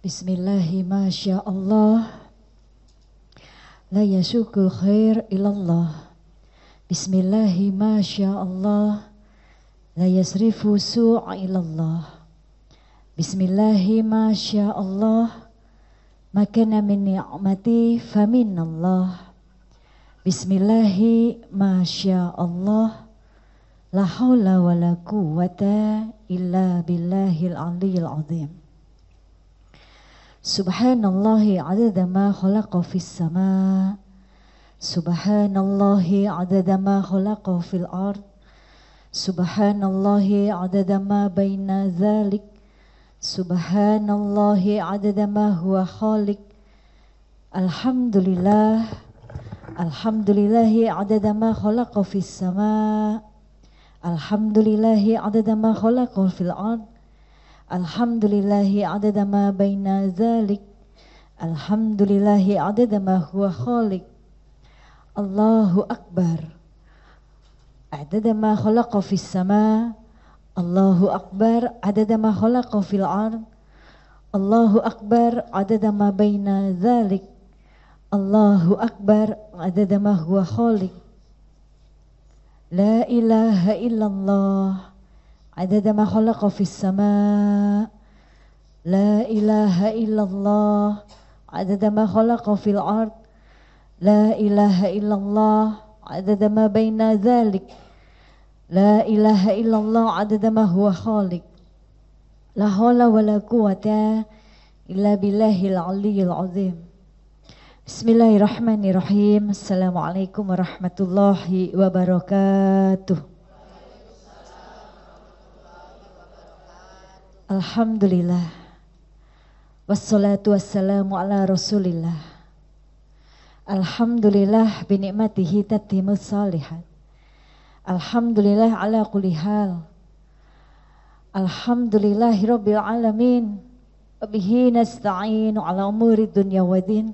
Bismillahirrahmanirrahim. Allah. La yasukul khair ilallah. Bismillahirrahmanirrahim. La yasrifu su'a ilallah. Bismillahirrahmanirrahim. Makana min ni'mati faminallah. Bismillahi masyaallah. La haula wa la quwata illa billahil aliyyil azim. سبحان الله عدد ما خلق في السماء سبحان الله عدد ما خلق في الأرض سبحان الله عدد ما بين ذلك سبحان الله عدد ما هو خالق الحمد لله الحمد لله عدد ما خلق في السماء الحمد لله عدد ما خلق في الأرض Alhamdulillahi adada ma baina zalik Alhamdulillahi adada ma huwa khalik Allahu Akbar Adada ma khalaqa fis sama Allahu Akbar adada ma khalaqa fil ard Allahu Akbar adada ma baina zalik Allahu Akbar adada ma huwa khalik La ilaha illallah عدد ما خلق في السماء لا إله إلا الله عدد ما خلق في الأرض لا إله إلا الله عدد ما بين ذلك لا إله إلا الله عدد ما هو خالق لا حول ولا قوة إلا بالله العلي العظيم بسم الله الرحمن الرحيم السلام عليكم ورحمة الله وبركاته Alhamdulillah. Wassalatu wassalamu ala rasulillah. Alhamdulillah binikmatihi tatimu salihat. Alhamdulillah ala kulihal Alhamdulillah Alhamdulillahi alamin. Wabihi nasta'inu ala umuri dunya wa din.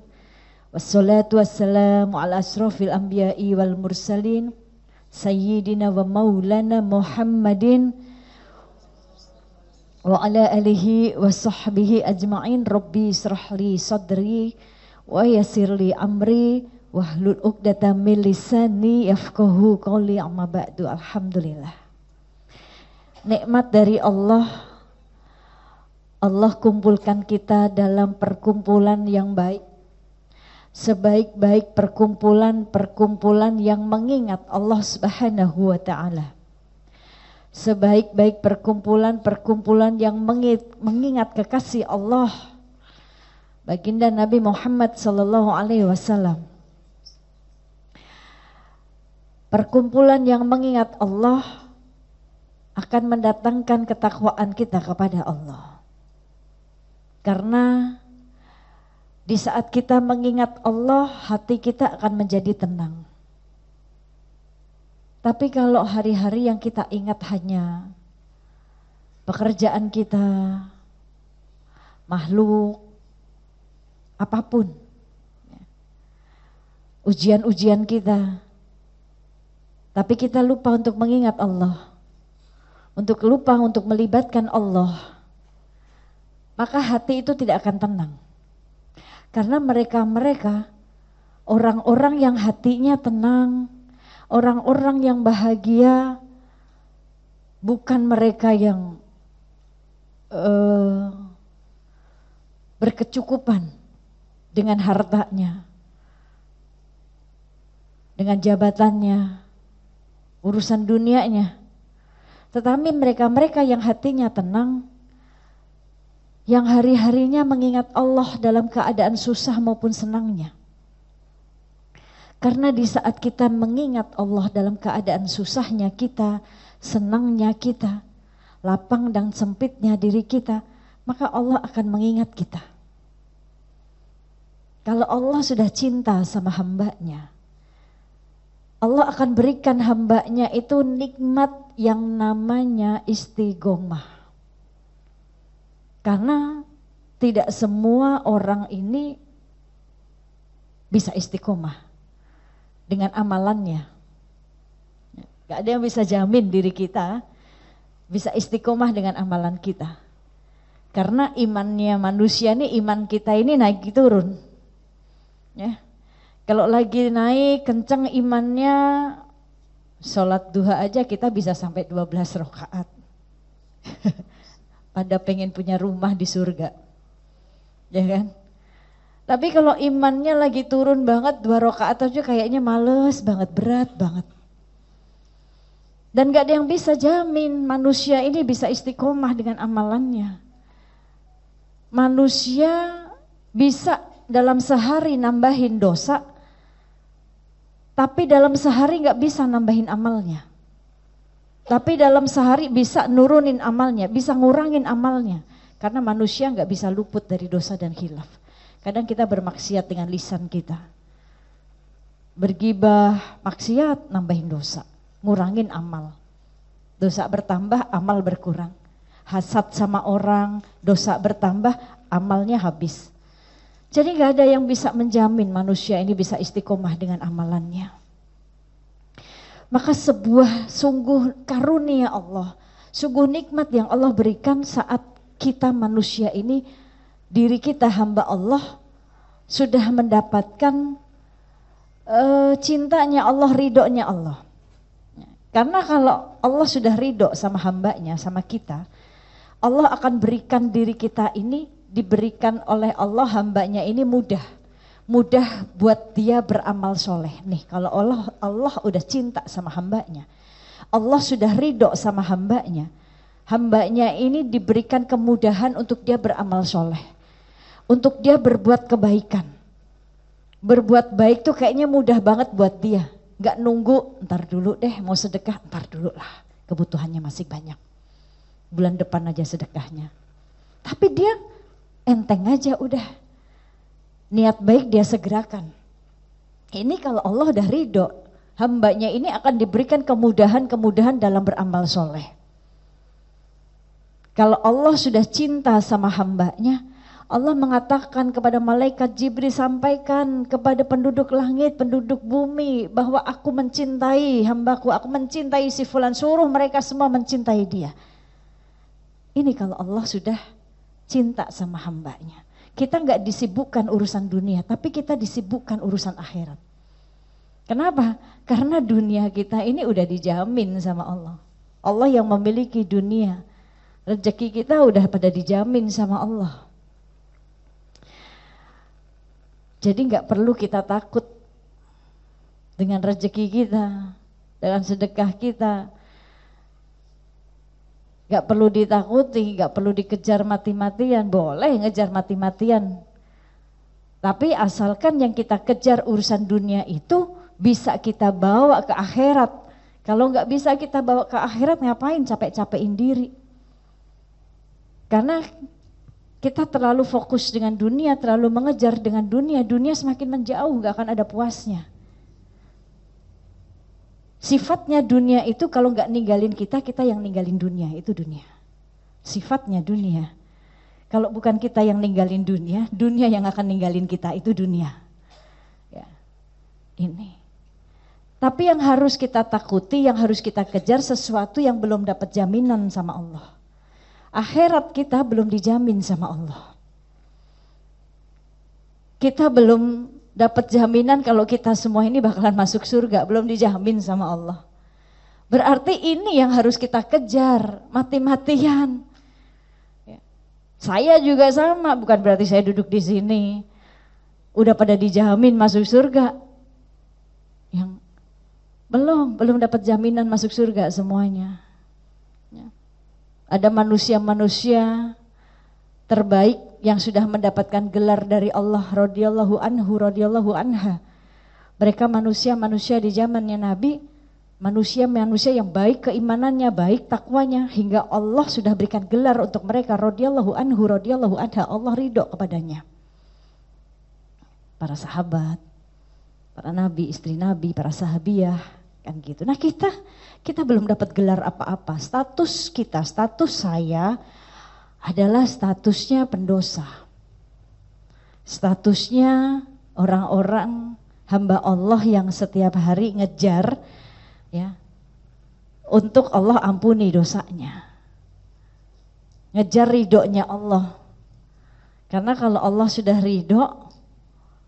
Wassalatu wassalamu ala asrafil anbiya'i wal mursalin. Sayyidina wa maulana Muhammadin wa ala alihi wa sahbihi ajma'in rabbi srahli sadri wa yasirli amri wahlul uqdatam min lisani yafqahu qawli amma ba'du alhamdulillah nikmat dari Allah Allah kumpulkan kita dalam perkumpulan yang baik sebaik-baik perkumpulan-perkumpulan yang mengingat Allah Subhanahu wa taala sebaik-baik perkumpulan-perkumpulan yang mengingat kekasih Allah baginda Nabi Muhammad sallallahu alaihi wasallam perkumpulan yang mengingat Allah akan mendatangkan ketakwaan kita kepada Allah karena di saat kita mengingat Allah hati kita akan menjadi tenang tapi kalau hari-hari yang kita ingat hanya pekerjaan kita, makhluk, apapun, ya, ujian-ujian kita, tapi kita lupa untuk mengingat Allah, untuk lupa untuk melibatkan Allah, maka hati itu tidak akan tenang. Karena mereka-mereka, orang-orang yang hatinya tenang, Orang-orang yang bahagia bukan mereka yang uh, berkecukupan dengan hartanya, dengan jabatannya, urusan dunianya. Tetapi mereka-mereka yang hatinya tenang, yang hari-harinya mengingat Allah dalam keadaan susah maupun senangnya. Karena di saat kita mengingat Allah dalam keadaan susahnya kita, senangnya kita, lapang dan sempitnya diri kita, maka Allah akan mengingat kita. Kalau Allah sudah cinta sama hambanya, Allah akan berikan hambanya itu nikmat yang namanya istiqomah. Karena tidak semua orang ini bisa istiqomah dengan amalannya. Gak ada yang bisa jamin diri kita bisa istiqomah dengan amalan kita. Karena imannya manusia ini iman kita ini naik turun. Ya. Kalau lagi naik kenceng imannya, sholat duha aja kita bisa sampai 12 rakaat. Pada pengen punya rumah di surga. Ya kan? Tapi kalau imannya lagi turun banget dua rakaat aja kayaknya males banget, berat banget. Dan gak ada yang bisa jamin manusia ini bisa istiqomah dengan amalannya. Manusia bisa dalam sehari nambahin dosa, tapi dalam sehari gak bisa nambahin amalnya. Tapi dalam sehari bisa nurunin amalnya, bisa ngurangin amalnya. Karena manusia gak bisa luput dari dosa dan khilaf. Kadang kita bermaksiat dengan lisan kita. Bergibah, maksiat, nambahin dosa. Ngurangin amal. Dosa bertambah, amal berkurang. Hasad sama orang, dosa bertambah, amalnya habis. Jadi gak ada yang bisa menjamin manusia ini bisa istiqomah dengan amalannya. Maka sebuah sungguh karunia Allah, sungguh nikmat yang Allah berikan saat kita manusia ini diri kita hamba Allah sudah mendapatkan uh, cintanya Allah, ridhonya Allah. Karena kalau Allah sudah ridho sama hambanya, sama kita, Allah akan berikan diri kita ini diberikan oleh Allah hambanya ini mudah. Mudah buat dia beramal soleh. Nih kalau Allah, Allah udah cinta sama hambanya. Allah sudah ridho sama hambanya. Hambanya ini diberikan kemudahan untuk dia beramal soleh untuk dia berbuat kebaikan. Berbuat baik tuh kayaknya mudah banget buat dia. Gak nunggu, ntar dulu deh mau sedekah, ntar dulu lah. Kebutuhannya masih banyak. Bulan depan aja sedekahnya. Tapi dia enteng aja udah. Niat baik dia segerakan. Ini kalau Allah udah ridho, hambanya ini akan diberikan kemudahan-kemudahan dalam beramal soleh. Kalau Allah sudah cinta sama hambanya, Allah mengatakan kepada malaikat Jibril sampaikan kepada penduduk langit, penduduk bumi bahwa aku mencintai hambaku, aku mencintai si fulan, suruh mereka semua mencintai dia. Ini kalau Allah sudah cinta sama hambanya. Kita nggak disibukkan urusan dunia, tapi kita disibukkan urusan akhirat. Kenapa? Karena dunia kita ini udah dijamin sama Allah. Allah yang memiliki dunia. Rezeki kita udah pada dijamin sama Allah. Jadi nggak perlu kita takut dengan rezeki kita, dengan sedekah kita. Nggak perlu ditakuti, nggak perlu dikejar mati-matian. Boleh ngejar mati-matian, tapi asalkan yang kita kejar urusan dunia itu bisa kita bawa ke akhirat. Kalau nggak bisa kita bawa ke akhirat ngapain capek-capekin diri? Karena kita terlalu fokus dengan dunia, terlalu mengejar dengan dunia, dunia semakin menjauh, gak akan ada puasnya. Sifatnya dunia itu kalau nggak ninggalin kita, kita yang ninggalin dunia, itu dunia. Sifatnya dunia. Kalau bukan kita yang ninggalin dunia, dunia yang akan ninggalin kita, itu dunia. Ya. Ini. Tapi yang harus kita takuti, yang harus kita kejar sesuatu yang belum dapat jaminan sama Allah akhirat kita belum dijamin sama Allah. Kita belum dapat jaminan kalau kita semua ini bakalan masuk surga, belum dijamin sama Allah. Berarti ini yang harus kita kejar, mati-matian. Ya. Saya juga sama, bukan berarti saya duduk di sini. Udah pada dijamin masuk surga. Yang belum, belum dapat jaminan masuk surga semuanya. Ada manusia-manusia terbaik yang sudah mendapatkan gelar dari Allah radhiyallahu anhu radhiyallahu anha. Mereka manusia-manusia di zamannya Nabi, manusia-manusia yang baik keimanannya, baik takwanya hingga Allah sudah berikan gelar untuk mereka radhiyallahu anhu radhiyallahu anha. Allah ridho kepadanya. Para sahabat, para nabi, istri nabi, para sahabiah, kan gitu. Nah kita kita belum dapat gelar apa-apa. Status kita, status saya adalah statusnya pendosa. Statusnya orang-orang hamba Allah yang setiap hari ngejar ya untuk Allah ampuni dosanya. Ngejar ridhonya Allah. Karena kalau Allah sudah ridho,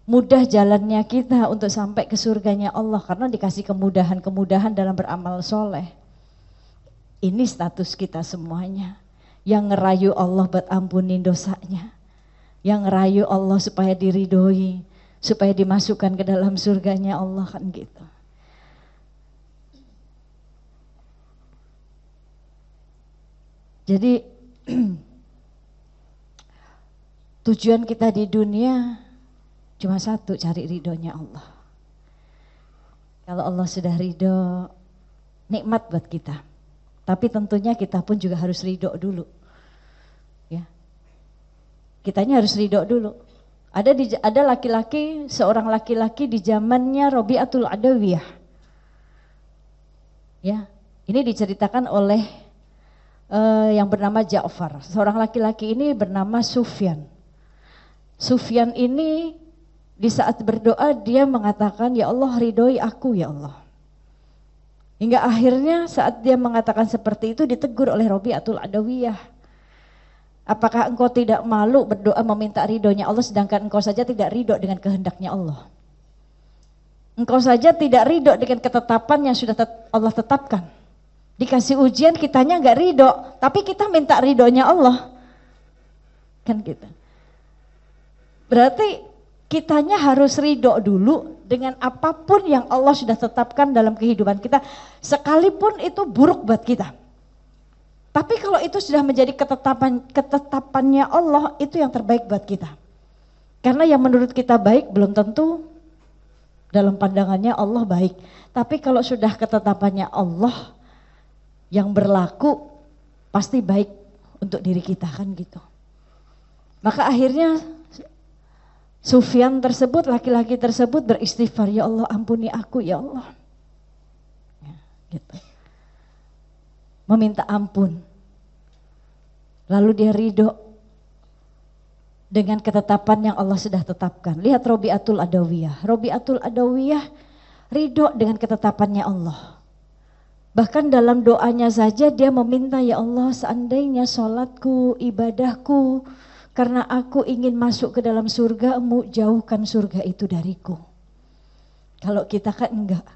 mudah jalannya kita untuk sampai ke surganya Allah karena dikasih kemudahan-kemudahan dalam beramal soleh. Ini status kita semuanya. Yang ngerayu Allah buat ampunin dosanya. Yang ngerayu Allah supaya diridoi. Supaya dimasukkan ke dalam surganya Allah kan gitu. Jadi tujuan kita di dunia Cuma satu, cari ridhonya Allah. Kalau Allah sudah ridho, nikmat buat kita. Tapi tentunya kita pun juga harus ridho dulu. Ya. Kitanya harus ridho dulu. Ada di, ada laki-laki, seorang laki-laki di zamannya Robiatul Adawiyah. Ya, ini diceritakan oleh uh, yang bernama Ja'far. Seorang laki-laki ini bernama Sufyan. Sufyan ini di saat berdoa dia mengatakan, Ya Allah ridhoi aku ya Allah. Hingga akhirnya saat dia mengatakan seperti itu ditegur oleh Robi Atul Adawiyah. Apakah engkau tidak malu berdoa meminta ridhonya Allah sedangkan engkau saja tidak ridho dengan kehendaknya Allah? Engkau saja tidak ridho dengan ketetapan yang sudah Allah tetapkan. Dikasih ujian kitanya nggak ridho, tapi kita minta ridhonya Allah. Kan gitu. Berarti kitanya harus ridho dulu dengan apapun yang Allah sudah tetapkan dalam kehidupan kita, sekalipun itu buruk buat kita. Tapi kalau itu sudah menjadi ketetapan ketetapannya Allah, itu yang terbaik buat kita. Karena yang menurut kita baik belum tentu dalam pandangannya Allah baik. Tapi kalau sudah ketetapannya Allah yang berlaku pasti baik untuk diri kita kan gitu. Maka akhirnya Sufyan tersebut, laki-laki tersebut beristighfar, ya Allah ampuni aku ya Allah. Ya, gitu. Meminta ampun. Lalu dia ridho dengan ketetapan yang Allah sudah tetapkan. Lihat Robiatul Adawiyah. Robiatul Adawiyah ridho dengan ketetapannya Allah. Bahkan dalam doanya saja dia meminta, ya Allah seandainya sholatku, ibadahku, karena aku ingin masuk ke dalam surga, mu jauhkan surga itu dariku. Kalau kita kan enggak.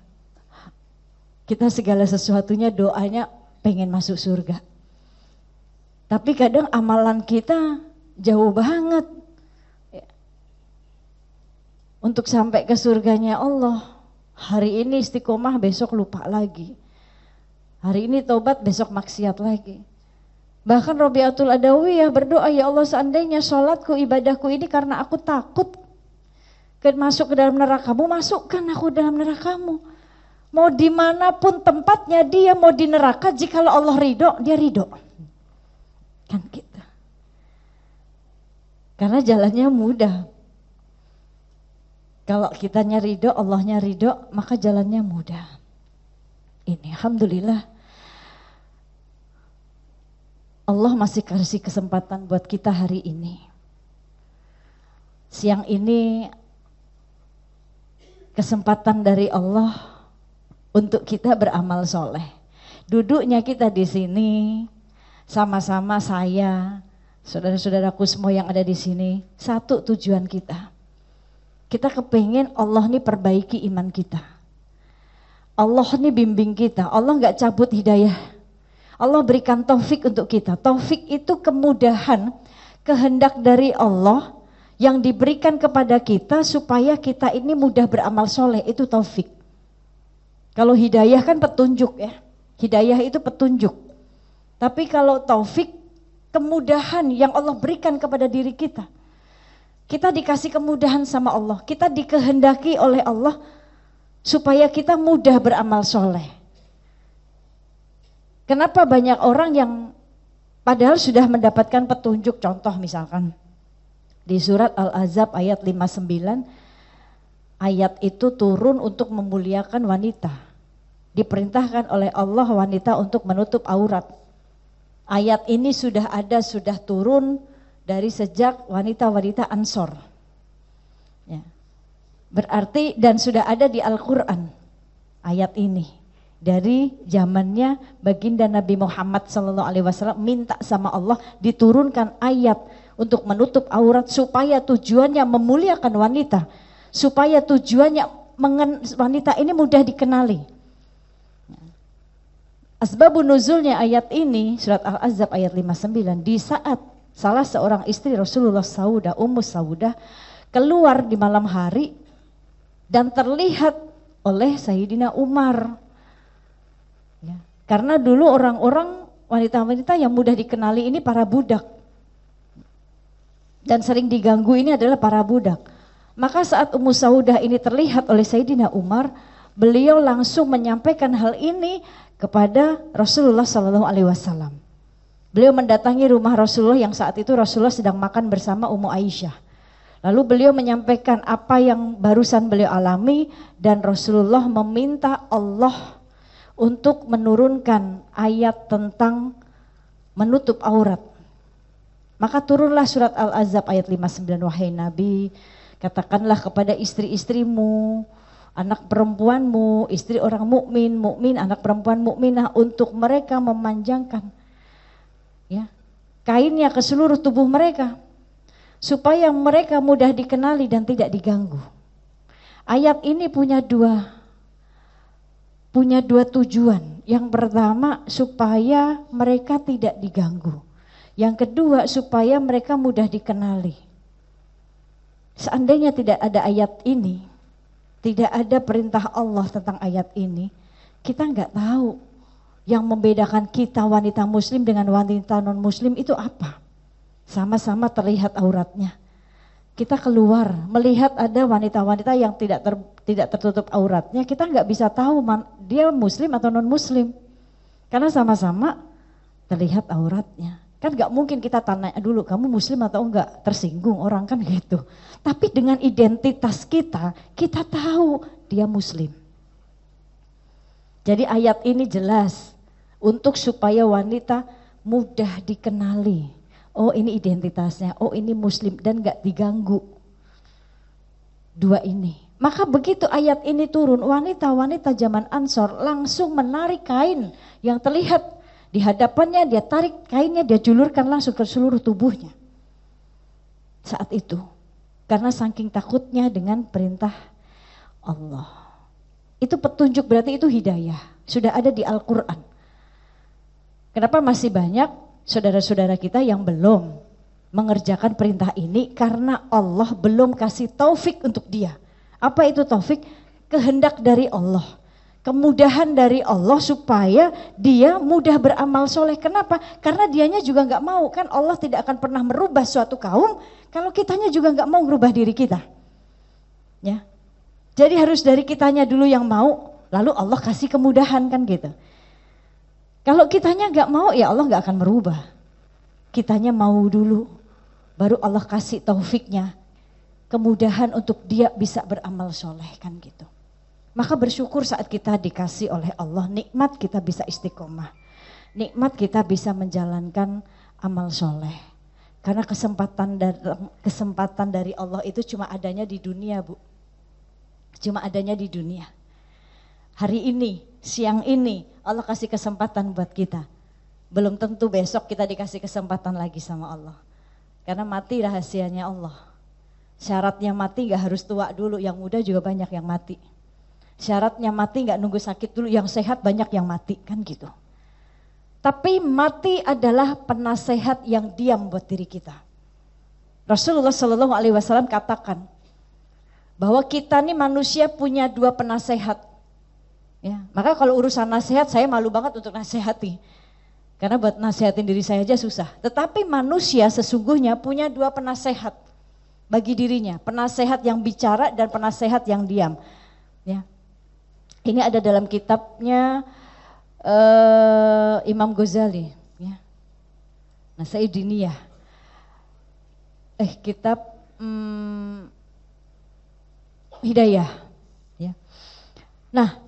Kita segala sesuatunya doanya pengen masuk surga. Tapi kadang amalan kita jauh banget. Untuk sampai ke surganya Allah. Hari ini istiqomah, besok lupa lagi. Hari ini tobat, besok maksiat lagi. Bahkan Robiatul Adawiyah berdoa, Ya Allah seandainya sholatku, ibadahku ini karena aku takut masuk ke dalam nerakamu, masukkan aku dalam nerakamu. Mau dimanapun tempatnya dia, mau di neraka, jikalau Allah ridho, dia ridho. Kan kita gitu. Karena jalannya mudah. Kalau kitanya ridho, Allahnya ridho, maka jalannya mudah. Ini Alhamdulillah Allah masih kasih kesempatan buat kita hari ini. Siang ini kesempatan dari Allah untuk kita beramal soleh. Duduknya kita di sini sama-sama saya, saudara-saudaraku semua yang ada di sini, satu tujuan kita. Kita kepingin Allah nih perbaiki iman kita. Allah nih bimbing kita, Allah nggak cabut hidayah Allah berikan taufik untuk kita. Taufik itu kemudahan, kehendak dari Allah yang diberikan kepada kita supaya kita ini mudah beramal soleh, itu taufik. Kalau hidayah kan petunjuk ya, hidayah itu petunjuk. Tapi kalau taufik, kemudahan yang Allah berikan kepada diri kita. Kita dikasih kemudahan sama Allah, kita dikehendaki oleh Allah supaya kita mudah beramal soleh. Kenapa banyak orang yang padahal sudah mendapatkan petunjuk contoh misalkan di surat Al-Azab ayat 59 ayat itu turun untuk memuliakan wanita. Diperintahkan oleh Allah wanita untuk menutup aurat. Ayat ini sudah ada, sudah turun dari sejak wanita-wanita Ansor. Ya. Berarti dan sudah ada di Al-Qur'an ayat ini dari zamannya baginda Nabi Muhammad Sallallahu Alaihi Wasallam minta sama Allah diturunkan ayat untuk menutup aurat supaya tujuannya memuliakan wanita, supaya tujuannya mengen, wanita ini mudah dikenali. Asbabu nuzulnya ayat ini surat Al-Azab ayat 59 di saat salah seorang istri Rasulullah Sauda, Ummu Sauda keluar di malam hari dan terlihat oleh Sayyidina Umar karena dulu orang-orang wanita-wanita yang mudah dikenali ini para budak. Dan sering diganggu ini adalah para budak. Maka saat Ummu Saudah ini terlihat oleh Sayyidina Umar, beliau langsung menyampaikan hal ini kepada Rasulullah Shallallahu Alaihi Wasallam. Beliau mendatangi rumah Rasulullah yang saat itu Rasulullah sedang makan bersama Ummu Aisyah. Lalu beliau menyampaikan apa yang barusan beliau alami dan Rasulullah meminta Allah untuk menurunkan ayat tentang menutup aurat. Maka turunlah surat Al-Azab ayat 59 wahai Nabi, katakanlah kepada istri-istrimu, anak perempuanmu, istri orang mukmin, mukmin anak perempuan mukminah untuk mereka memanjangkan ya, kainnya ke seluruh tubuh mereka supaya mereka mudah dikenali dan tidak diganggu. Ayat ini punya dua punya dua tujuan. Yang pertama supaya mereka tidak diganggu. Yang kedua supaya mereka mudah dikenali. Seandainya tidak ada ayat ini, tidak ada perintah Allah tentang ayat ini, kita nggak tahu yang membedakan kita wanita muslim dengan wanita non muslim itu apa. Sama-sama terlihat auratnya kita keluar melihat ada wanita-wanita yang tidak ter, tidak tertutup auratnya kita nggak bisa tahu man, dia muslim atau non muslim karena sama-sama terlihat auratnya kan nggak mungkin kita tanya dulu kamu muslim atau enggak tersinggung orang kan gitu tapi dengan identitas kita kita tahu dia muslim jadi ayat ini jelas untuk supaya wanita mudah dikenali oh ini identitasnya, oh ini muslim dan gak diganggu. Dua ini. Maka begitu ayat ini turun, wanita-wanita zaman Ansor langsung menarik kain yang terlihat di hadapannya, dia tarik kainnya, dia julurkan langsung ke seluruh tubuhnya. Saat itu, karena saking takutnya dengan perintah Allah. Itu petunjuk berarti itu hidayah, sudah ada di Al-Qur'an. Kenapa masih banyak saudara-saudara kita yang belum mengerjakan perintah ini karena Allah belum kasih taufik untuk dia. Apa itu taufik? Kehendak dari Allah. Kemudahan dari Allah supaya dia mudah beramal soleh. Kenapa? Karena dianya juga nggak mau. Kan Allah tidak akan pernah merubah suatu kaum kalau kitanya juga nggak mau merubah diri kita. Ya, jadi harus dari kitanya dulu yang mau, lalu Allah kasih kemudahan kan gitu. Kalau kitanya nggak mau ya Allah nggak akan merubah. Kitanya mau dulu, baru Allah kasih taufiknya, kemudahan untuk dia bisa beramal soleh kan gitu. Maka bersyukur saat kita dikasih oleh Allah nikmat kita bisa istiqomah, nikmat kita bisa menjalankan amal soleh. Karena kesempatan kesempatan dari Allah itu cuma adanya di dunia bu, cuma adanya di dunia. Hari ini siang ini Allah kasih kesempatan buat kita. Belum tentu besok kita dikasih kesempatan lagi sama Allah. Karena mati rahasianya Allah. Syaratnya mati gak harus tua dulu, yang muda juga banyak yang mati. Syaratnya mati gak nunggu sakit dulu, yang sehat banyak yang mati, kan gitu. Tapi mati adalah penasehat yang diam buat diri kita. Rasulullah Shallallahu Alaihi Wasallam katakan bahwa kita nih manusia punya dua penasehat, Ya, maka kalau urusan nasihat saya malu banget untuk nasihati. Karena buat nasihatin diri saya aja susah. Tetapi manusia sesungguhnya punya dua penasehat bagi dirinya, penasehat yang bicara dan penasehat yang diam. Ya. Ini ada dalam kitabnya uh, Imam Ghazali, ya. Nasaidiniyah. Eh, kitab hmm, Hidayah, ya. Nah,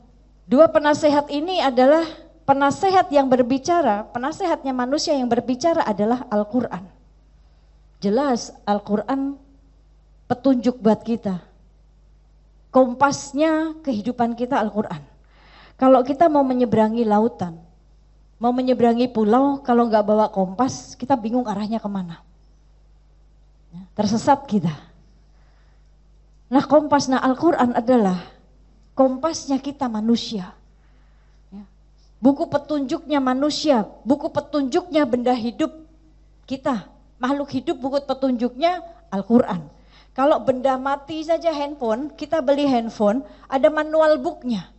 Dua penasehat ini adalah penasehat yang berbicara, penasehatnya manusia yang berbicara adalah Al-Quran. Jelas Al-Quran petunjuk buat kita. Kompasnya kehidupan kita Al-Quran. Kalau kita mau menyeberangi lautan, mau menyeberangi pulau, kalau nggak bawa kompas, kita bingung arahnya kemana. Tersesat kita. Nah kompas, nah Al-Quran adalah kompasnya kita manusia. Ya. Buku petunjuknya manusia, buku petunjuknya benda hidup kita. Makhluk hidup buku petunjuknya Al-Quran. Kalau benda mati saja handphone, kita beli handphone, ada manual booknya.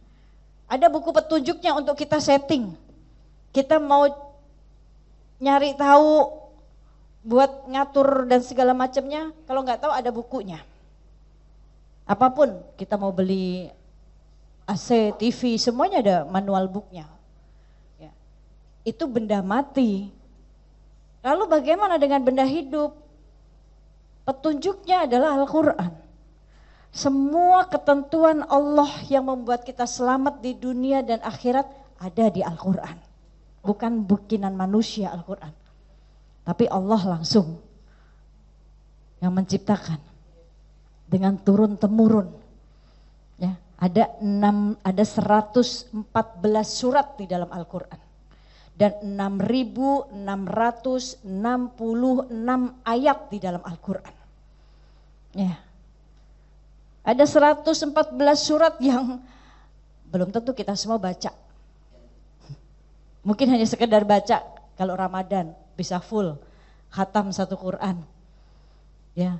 Ada buku petunjuknya untuk kita setting. Kita mau nyari tahu buat ngatur dan segala macamnya, kalau nggak tahu ada bukunya apapun kita mau beli AC, TV, semuanya ada manual booknya. Ya. Itu benda mati. Lalu bagaimana dengan benda hidup? Petunjuknya adalah Al-Quran. Semua ketentuan Allah yang membuat kita selamat di dunia dan akhirat ada di Al-Quran. Bukan bukinan manusia Al-Quran. Tapi Allah langsung yang menciptakan dengan turun temurun ada enam ada 114 surat di dalam Al-Qur'an dan 6666 ayat di dalam Al-Qur'an. Ya. Ada 114 surat yang belum tentu kita semua baca. Mungkin hanya sekedar baca kalau Ramadan bisa full khatam satu Quran. Ya,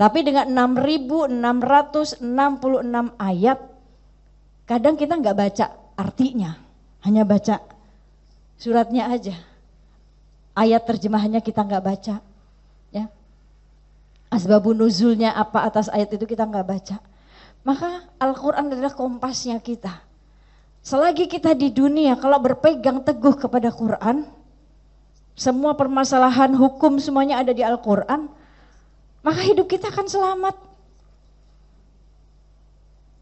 tapi dengan 6.666 ayat, kadang kita nggak baca artinya, hanya baca suratnya aja. Ayat terjemahannya kita nggak baca. Ya. Asbabun nuzulnya apa atas ayat itu kita nggak baca. Maka Al-Quran adalah kompasnya kita. Selagi kita di dunia, kalau berpegang teguh kepada Quran, semua permasalahan hukum semuanya ada di Al-Quran, maka hidup kita akan selamat.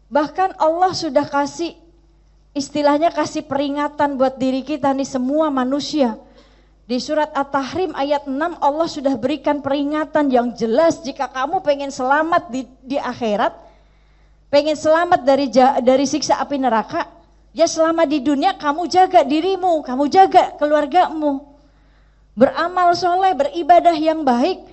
Bahkan Allah sudah kasih istilahnya kasih peringatan buat diri kita nih semua manusia. Di surat At-Tahrim ayat 6 Allah sudah berikan peringatan yang jelas jika kamu pengen selamat di, di akhirat, pengen selamat dari dari siksa api neraka, ya selama di dunia kamu jaga dirimu, kamu jaga keluargamu. Beramal soleh, beribadah yang baik,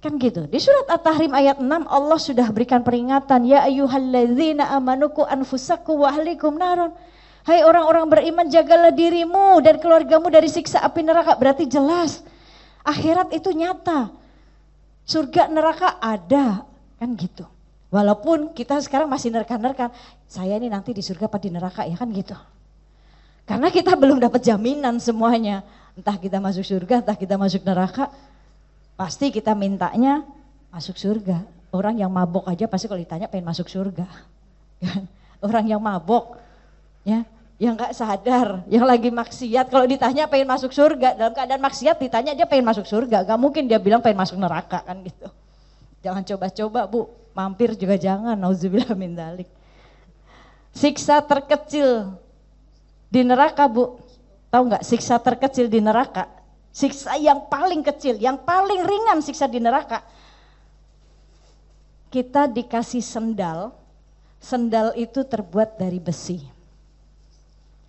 Kan gitu. Di surat At-Tahrim ayat 6 Allah sudah berikan peringatan, ya ayyuhalladzina amanuku anfusaku wa ahlikum naron. Hai orang-orang beriman, jagalah dirimu dan keluargamu dari siksa api neraka. Berarti jelas akhirat itu nyata. Surga neraka ada, kan gitu. Walaupun kita sekarang masih nerka-nerka, saya ini nanti di surga apa di neraka ya kan gitu. Karena kita belum dapat jaminan semuanya. Entah kita masuk surga, entah kita masuk neraka, Pasti kita mintanya masuk surga. Orang yang mabok aja pasti kalau ditanya pengen masuk surga. Kan? Orang yang mabok, ya, yang nggak sadar, yang lagi maksiat. Kalau ditanya pengen masuk surga, dalam keadaan maksiat ditanya dia pengen masuk surga. Gak mungkin dia bilang pengen masuk neraka kan gitu. Jangan coba-coba bu, mampir juga jangan, nauzubillah min dalik. Siksa terkecil di neraka bu, tahu nggak siksa terkecil di neraka? Siksa yang paling kecil, yang paling ringan siksa di neraka. Kita dikasih sendal, sendal itu terbuat dari besi.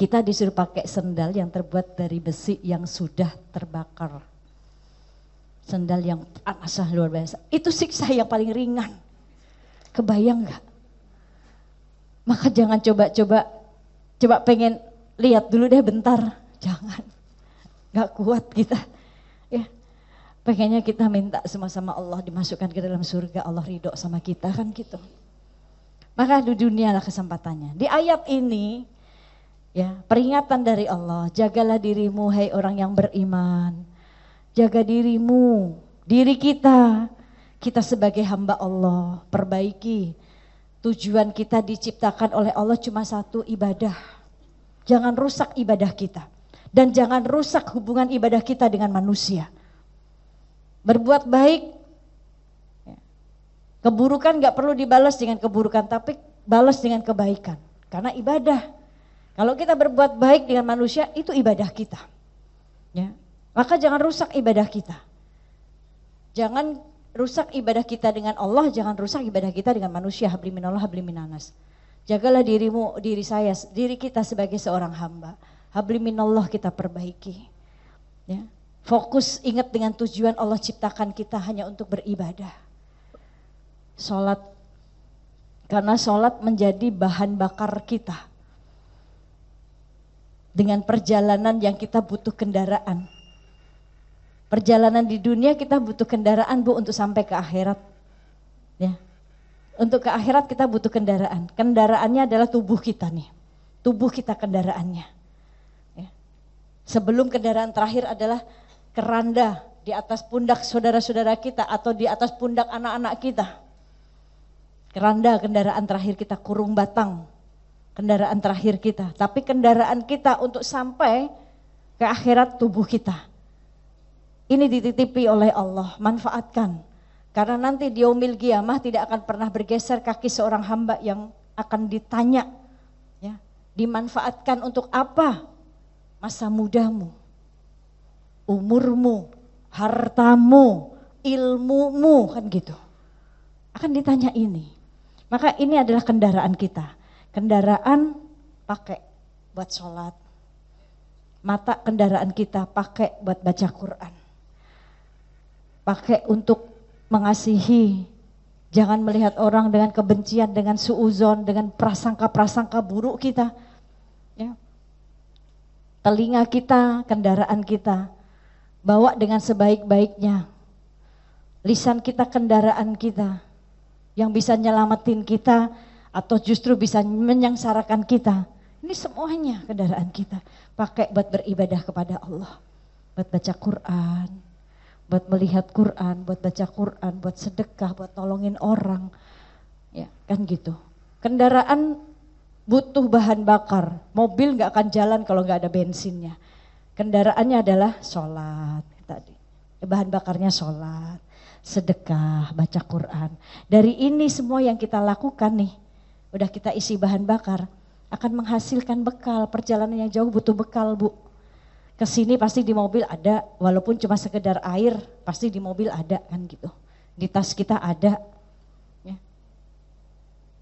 Kita disuruh pakai sendal yang terbuat dari besi yang sudah terbakar. Sendal yang panasah luar biasa. Itu siksa yang paling ringan. Kebayang nggak? Maka jangan coba-coba, coba pengen lihat dulu deh bentar. Jangan nggak kuat kita ya pengennya kita minta semua sama Allah dimasukkan ke dalam surga Allah ridho sama kita kan gitu maka di dunia lah kesempatannya di ayat ini ya peringatan dari Allah jagalah dirimu hai orang yang beriman jaga dirimu diri kita kita sebagai hamba Allah perbaiki tujuan kita diciptakan oleh Allah cuma satu ibadah jangan rusak ibadah kita dan jangan rusak hubungan ibadah kita dengan manusia. Berbuat baik, ya. keburukan nggak perlu dibalas dengan keburukan, tapi balas dengan kebaikan. Karena ibadah. Kalau kita berbuat baik dengan manusia, itu ibadah kita. Ya. Maka jangan rusak ibadah kita. Jangan rusak ibadah kita dengan Allah, jangan rusak ibadah kita dengan manusia. Habli minallah, habli minanas. Jagalah dirimu, diri saya, diri kita sebagai seorang hamba habliminallah kita perbaiki. Ya. Fokus ingat dengan tujuan Allah ciptakan kita hanya untuk beribadah. sholat karena sholat menjadi bahan bakar kita. Dengan perjalanan yang kita butuh kendaraan. Perjalanan di dunia kita butuh kendaraan Bu untuk sampai ke akhirat. Ya. Untuk ke akhirat kita butuh kendaraan. Kendaraannya adalah tubuh kita nih. Tubuh kita kendaraannya sebelum kendaraan terakhir adalah keranda di atas pundak saudara-saudara kita atau di atas pundak anak-anak kita. Keranda kendaraan terakhir kita kurung batang kendaraan terakhir kita, tapi kendaraan kita untuk sampai ke akhirat tubuh kita. Ini dititipi oleh Allah, manfaatkan. Karena nanti di giamah Giyamah tidak akan pernah bergeser kaki seorang hamba yang akan ditanya ya, dimanfaatkan untuk apa masa mudamu, umurmu, hartamu, ilmumu kan gitu. Akan ditanya ini. Maka ini adalah kendaraan kita. Kendaraan pakai buat sholat. Mata kendaraan kita pakai buat baca Quran. Pakai untuk mengasihi. Jangan melihat orang dengan kebencian, dengan suuzon, dengan prasangka-prasangka buruk kita telinga kita, kendaraan kita. Bawa dengan sebaik-baiknya. Lisan kita, kendaraan kita. Yang bisa nyelamatin kita atau justru bisa menyengsarakan kita. Ini semuanya kendaraan kita. Pakai buat beribadah kepada Allah. Buat baca Quran. Buat melihat Quran, buat baca Quran, buat sedekah, buat tolongin orang. Ya, kan gitu. Kendaraan butuh bahan bakar. Mobil nggak akan jalan kalau nggak ada bensinnya. Kendaraannya adalah sholat tadi. Eh, bahan bakarnya sholat, sedekah, baca Quran. Dari ini semua yang kita lakukan nih, udah kita isi bahan bakar, akan menghasilkan bekal. Perjalanan yang jauh butuh bekal, Bu. Kesini pasti di mobil ada, walaupun cuma sekedar air, pasti di mobil ada kan gitu. Di tas kita ada. Ya.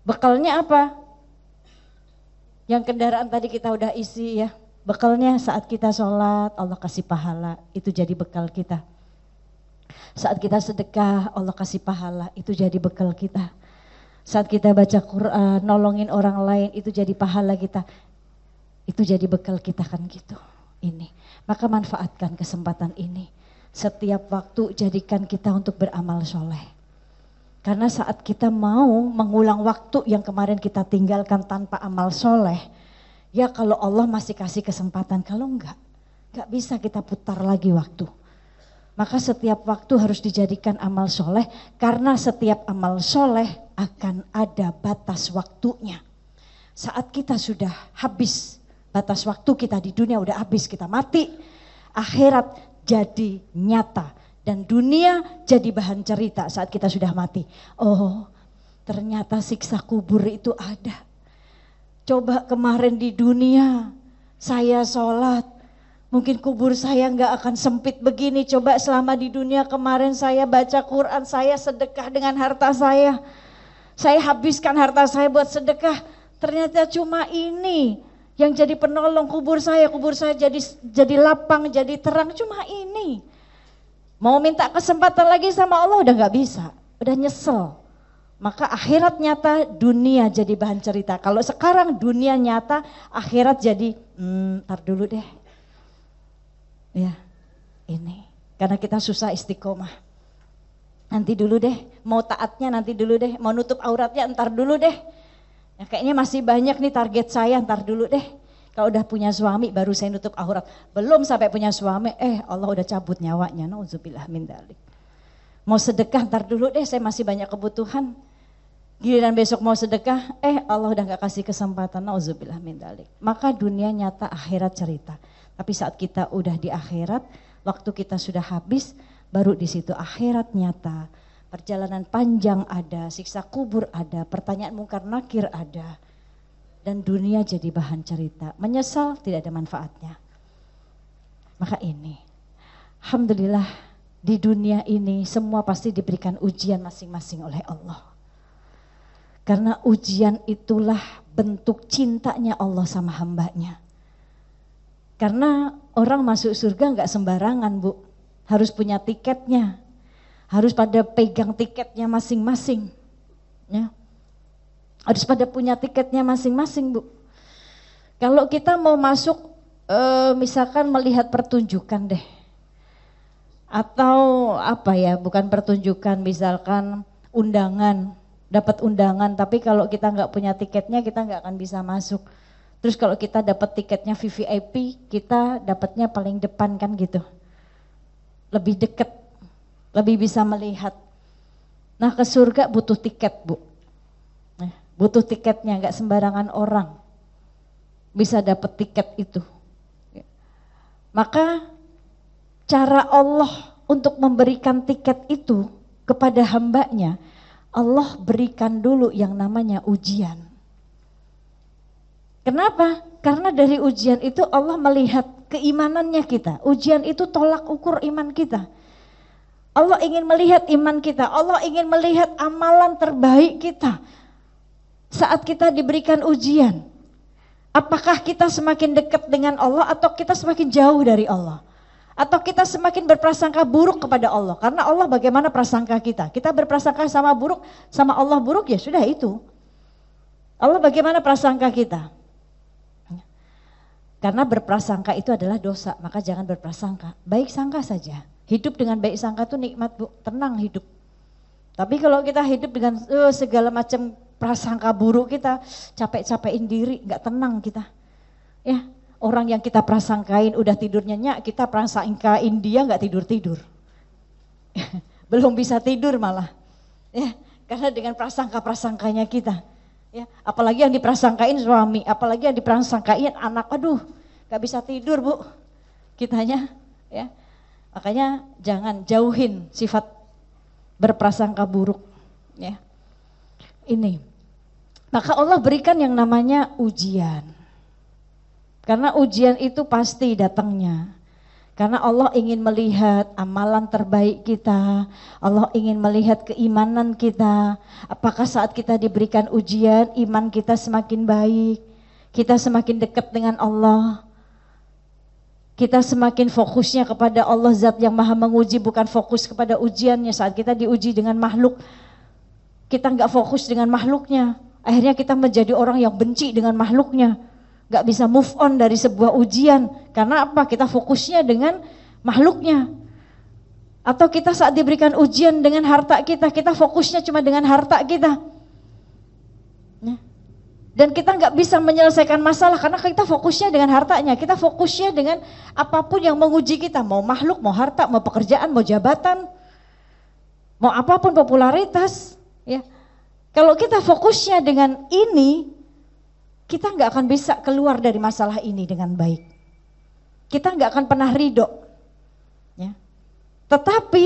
Bekalnya apa? Yang kendaraan tadi kita udah isi ya. Bekalnya saat kita sholat, Allah kasih pahala. Itu jadi bekal kita. Saat kita sedekah, Allah kasih pahala. Itu jadi bekal kita. Saat kita baca Quran, nolongin orang lain, itu jadi pahala kita. Itu jadi bekal kita kan gitu. Ini. Maka manfaatkan kesempatan ini. Setiap waktu jadikan kita untuk beramal soleh karena saat kita mau mengulang waktu yang kemarin kita tinggalkan tanpa amal soleh, ya kalau Allah masih kasih kesempatan, kalau enggak, enggak bisa kita putar lagi waktu. Maka setiap waktu harus dijadikan amal soleh, karena setiap amal soleh akan ada batas waktunya. Saat kita sudah habis, batas waktu kita di dunia udah habis, kita mati, akhirat jadi nyata dan dunia jadi bahan cerita saat kita sudah mati. Oh, ternyata siksa kubur itu ada. Coba kemarin di dunia saya sholat, mungkin kubur saya nggak akan sempit begini. Coba selama di dunia kemarin saya baca Quran, saya sedekah dengan harta saya. Saya habiskan harta saya buat sedekah. Ternyata cuma ini yang jadi penolong kubur saya, kubur saya jadi jadi lapang, jadi terang cuma ini. Mau minta kesempatan lagi sama Allah udah gak bisa, udah nyesel. Maka akhirat nyata, dunia jadi bahan cerita. Kalau sekarang dunia nyata, akhirat jadi, hmm, ntar dulu deh. Ya, ini. Karena kita susah istiqomah. Nanti dulu deh, mau taatnya nanti dulu deh, mau nutup auratnya ntar dulu deh. Ya, kayaknya masih banyak nih target saya, ntar dulu deh. Kalau udah punya suami baru saya nutup aurat. Belum sampai punya suami, eh Allah udah cabut nyawanya. Nauzubillah min dalik. Mau sedekah ntar dulu deh, saya masih banyak kebutuhan. Giliran besok mau sedekah, eh Allah udah gak kasih kesempatan. Nauzubillah min dalik. Maka dunia nyata, akhirat cerita. Tapi saat kita udah di akhirat, waktu kita sudah habis, baru di situ akhirat nyata. Perjalanan panjang ada, siksa kubur ada, pertanyaan mungkar nakir ada dan dunia jadi bahan cerita. Menyesal tidak ada manfaatnya. Maka ini, Alhamdulillah di dunia ini semua pasti diberikan ujian masing-masing oleh Allah. Karena ujian itulah bentuk cintanya Allah sama hambanya. Karena orang masuk surga nggak sembarangan bu, harus punya tiketnya, harus pada pegang tiketnya masing-masing. Ya harus pada punya tiketnya masing-masing bu kalau kita mau masuk e, misalkan melihat pertunjukan deh atau apa ya bukan pertunjukan misalkan undangan dapat undangan tapi kalau kita nggak punya tiketnya kita nggak akan bisa masuk terus kalau kita dapat tiketnya VVIP kita dapatnya paling depan kan gitu lebih deket, lebih bisa melihat nah ke surga butuh tiket bu butuh tiketnya, nggak sembarangan orang bisa dapat tiket itu. Maka cara Allah untuk memberikan tiket itu kepada hambanya, Allah berikan dulu yang namanya ujian. Kenapa? Karena dari ujian itu Allah melihat keimanannya kita. Ujian itu tolak ukur iman kita. Allah ingin melihat iman kita. Allah ingin melihat amalan terbaik kita saat kita diberikan ujian? Apakah kita semakin dekat dengan Allah atau kita semakin jauh dari Allah? Atau kita semakin berprasangka buruk kepada Allah? Karena Allah bagaimana prasangka kita? Kita berprasangka sama buruk, sama Allah buruk ya sudah itu. Allah bagaimana prasangka kita? Karena berprasangka itu adalah dosa, maka jangan berprasangka. Baik sangka saja. Hidup dengan baik sangka itu nikmat, Bu. Tenang hidup. Tapi kalau kita hidup dengan uh, segala macam prasangka buruk kita, capek-capekin diri, nggak tenang kita. Ya, orang yang kita prasangkain udah tidur nyenyak, kita prasangkain dia nggak tidur-tidur. Belum bisa tidur malah. Ya, karena dengan prasangka-prasangkanya kita. Ya, apalagi yang diprasangkain suami, apalagi yang diprasangkain anak, aduh, nggak bisa tidur, Bu. Kitanya, ya. Makanya jangan jauhin sifat berprasangka buruk, ya. Ini maka Allah berikan yang namanya ujian. Karena ujian itu pasti datangnya. Karena Allah ingin melihat amalan terbaik kita, Allah ingin melihat keimanan kita. Apakah saat kita diberikan ujian, iman kita semakin baik, kita semakin dekat dengan Allah, kita semakin fokusnya kepada Allah Zat yang Maha Menguji, bukan fokus kepada ujiannya. Saat kita diuji dengan makhluk, kita nggak fokus dengan makhluknya, Akhirnya kita menjadi orang yang benci dengan makhluknya. Gak bisa move on dari sebuah ujian. Karena apa? Kita fokusnya dengan makhluknya. Atau kita saat diberikan ujian dengan harta kita, kita fokusnya cuma dengan harta kita. Ya. Dan kita nggak bisa menyelesaikan masalah karena kita fokusnya dengan hartanya. Kita fokusnya dengan apapun yang menguji kita. Mau makhluk, mau harta, mau pekerjaan, mau jabatan. Mau apapun popularitas. ya kalau kita fokusnya dengan ini, kita nggak akan bisa keluar dari masalah ini dengan baik. Kita nggak akan pernah ridho. Ya. Tetapi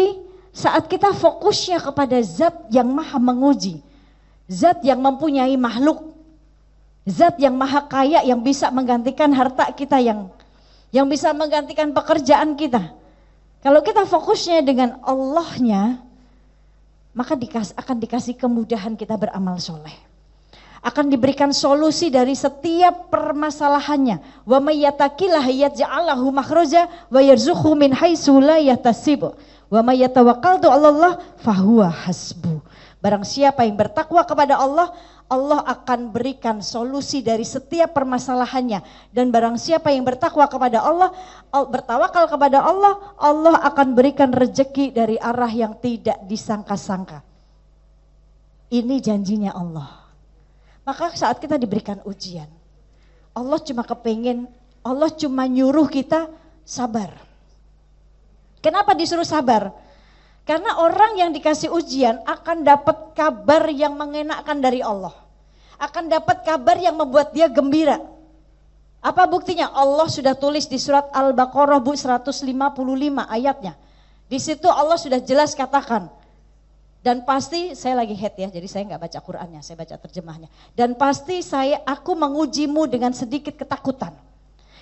saat kita fokusnya kepada zat yang maha menguji, zat yang mempunyai makhluk, zat yang maha kaya yang bisa menggantikan harta kita yang yang bisa menggantikan pekerjaan kita. Kalau kita fokusnya dengan Allahnya, maka dikas akan dikasih kemudahan kita beramal soleh. Akan diberikan solusi dari setiap permasalahannya. Wa mayyatakilah yaj'alahu ma'kroja wa yarzuhu min haitsu la yahtasib. Wa mayyatawakkaltu 'alallah fahuwa hasbu. Barang siapa yang bertakwa kepada Allah, Allah akan berikan solusi dari setiap permasalahannya dan barang siapa yang bertakwa kepada Allah bertawakal kepada Allah Allah akan berikan rejeki dari arah yang tidak disangka-sangka ini janjinya Allah maka saat kita diberikan ujian Allah cuma kepingin Allah cuma nyuruh kita sabar kenapa disuruh sabar karena orang yang dikasih ujian akan dapat kabar yang mengenakan dari Allah akan dapat kabar yang membuat dia gembira. Apa buktinya? Allah sudah tulis di surat Al-Baqarah Bu 155 ayatnya. Di situ Allah sudah jelas katakan. Dan pasti saya lagi head ya, jadi saya nggak baca Qurannya, saya baca terjemahnya. Dan pasti saya aku mengujimu dengan sedikit ketakutan.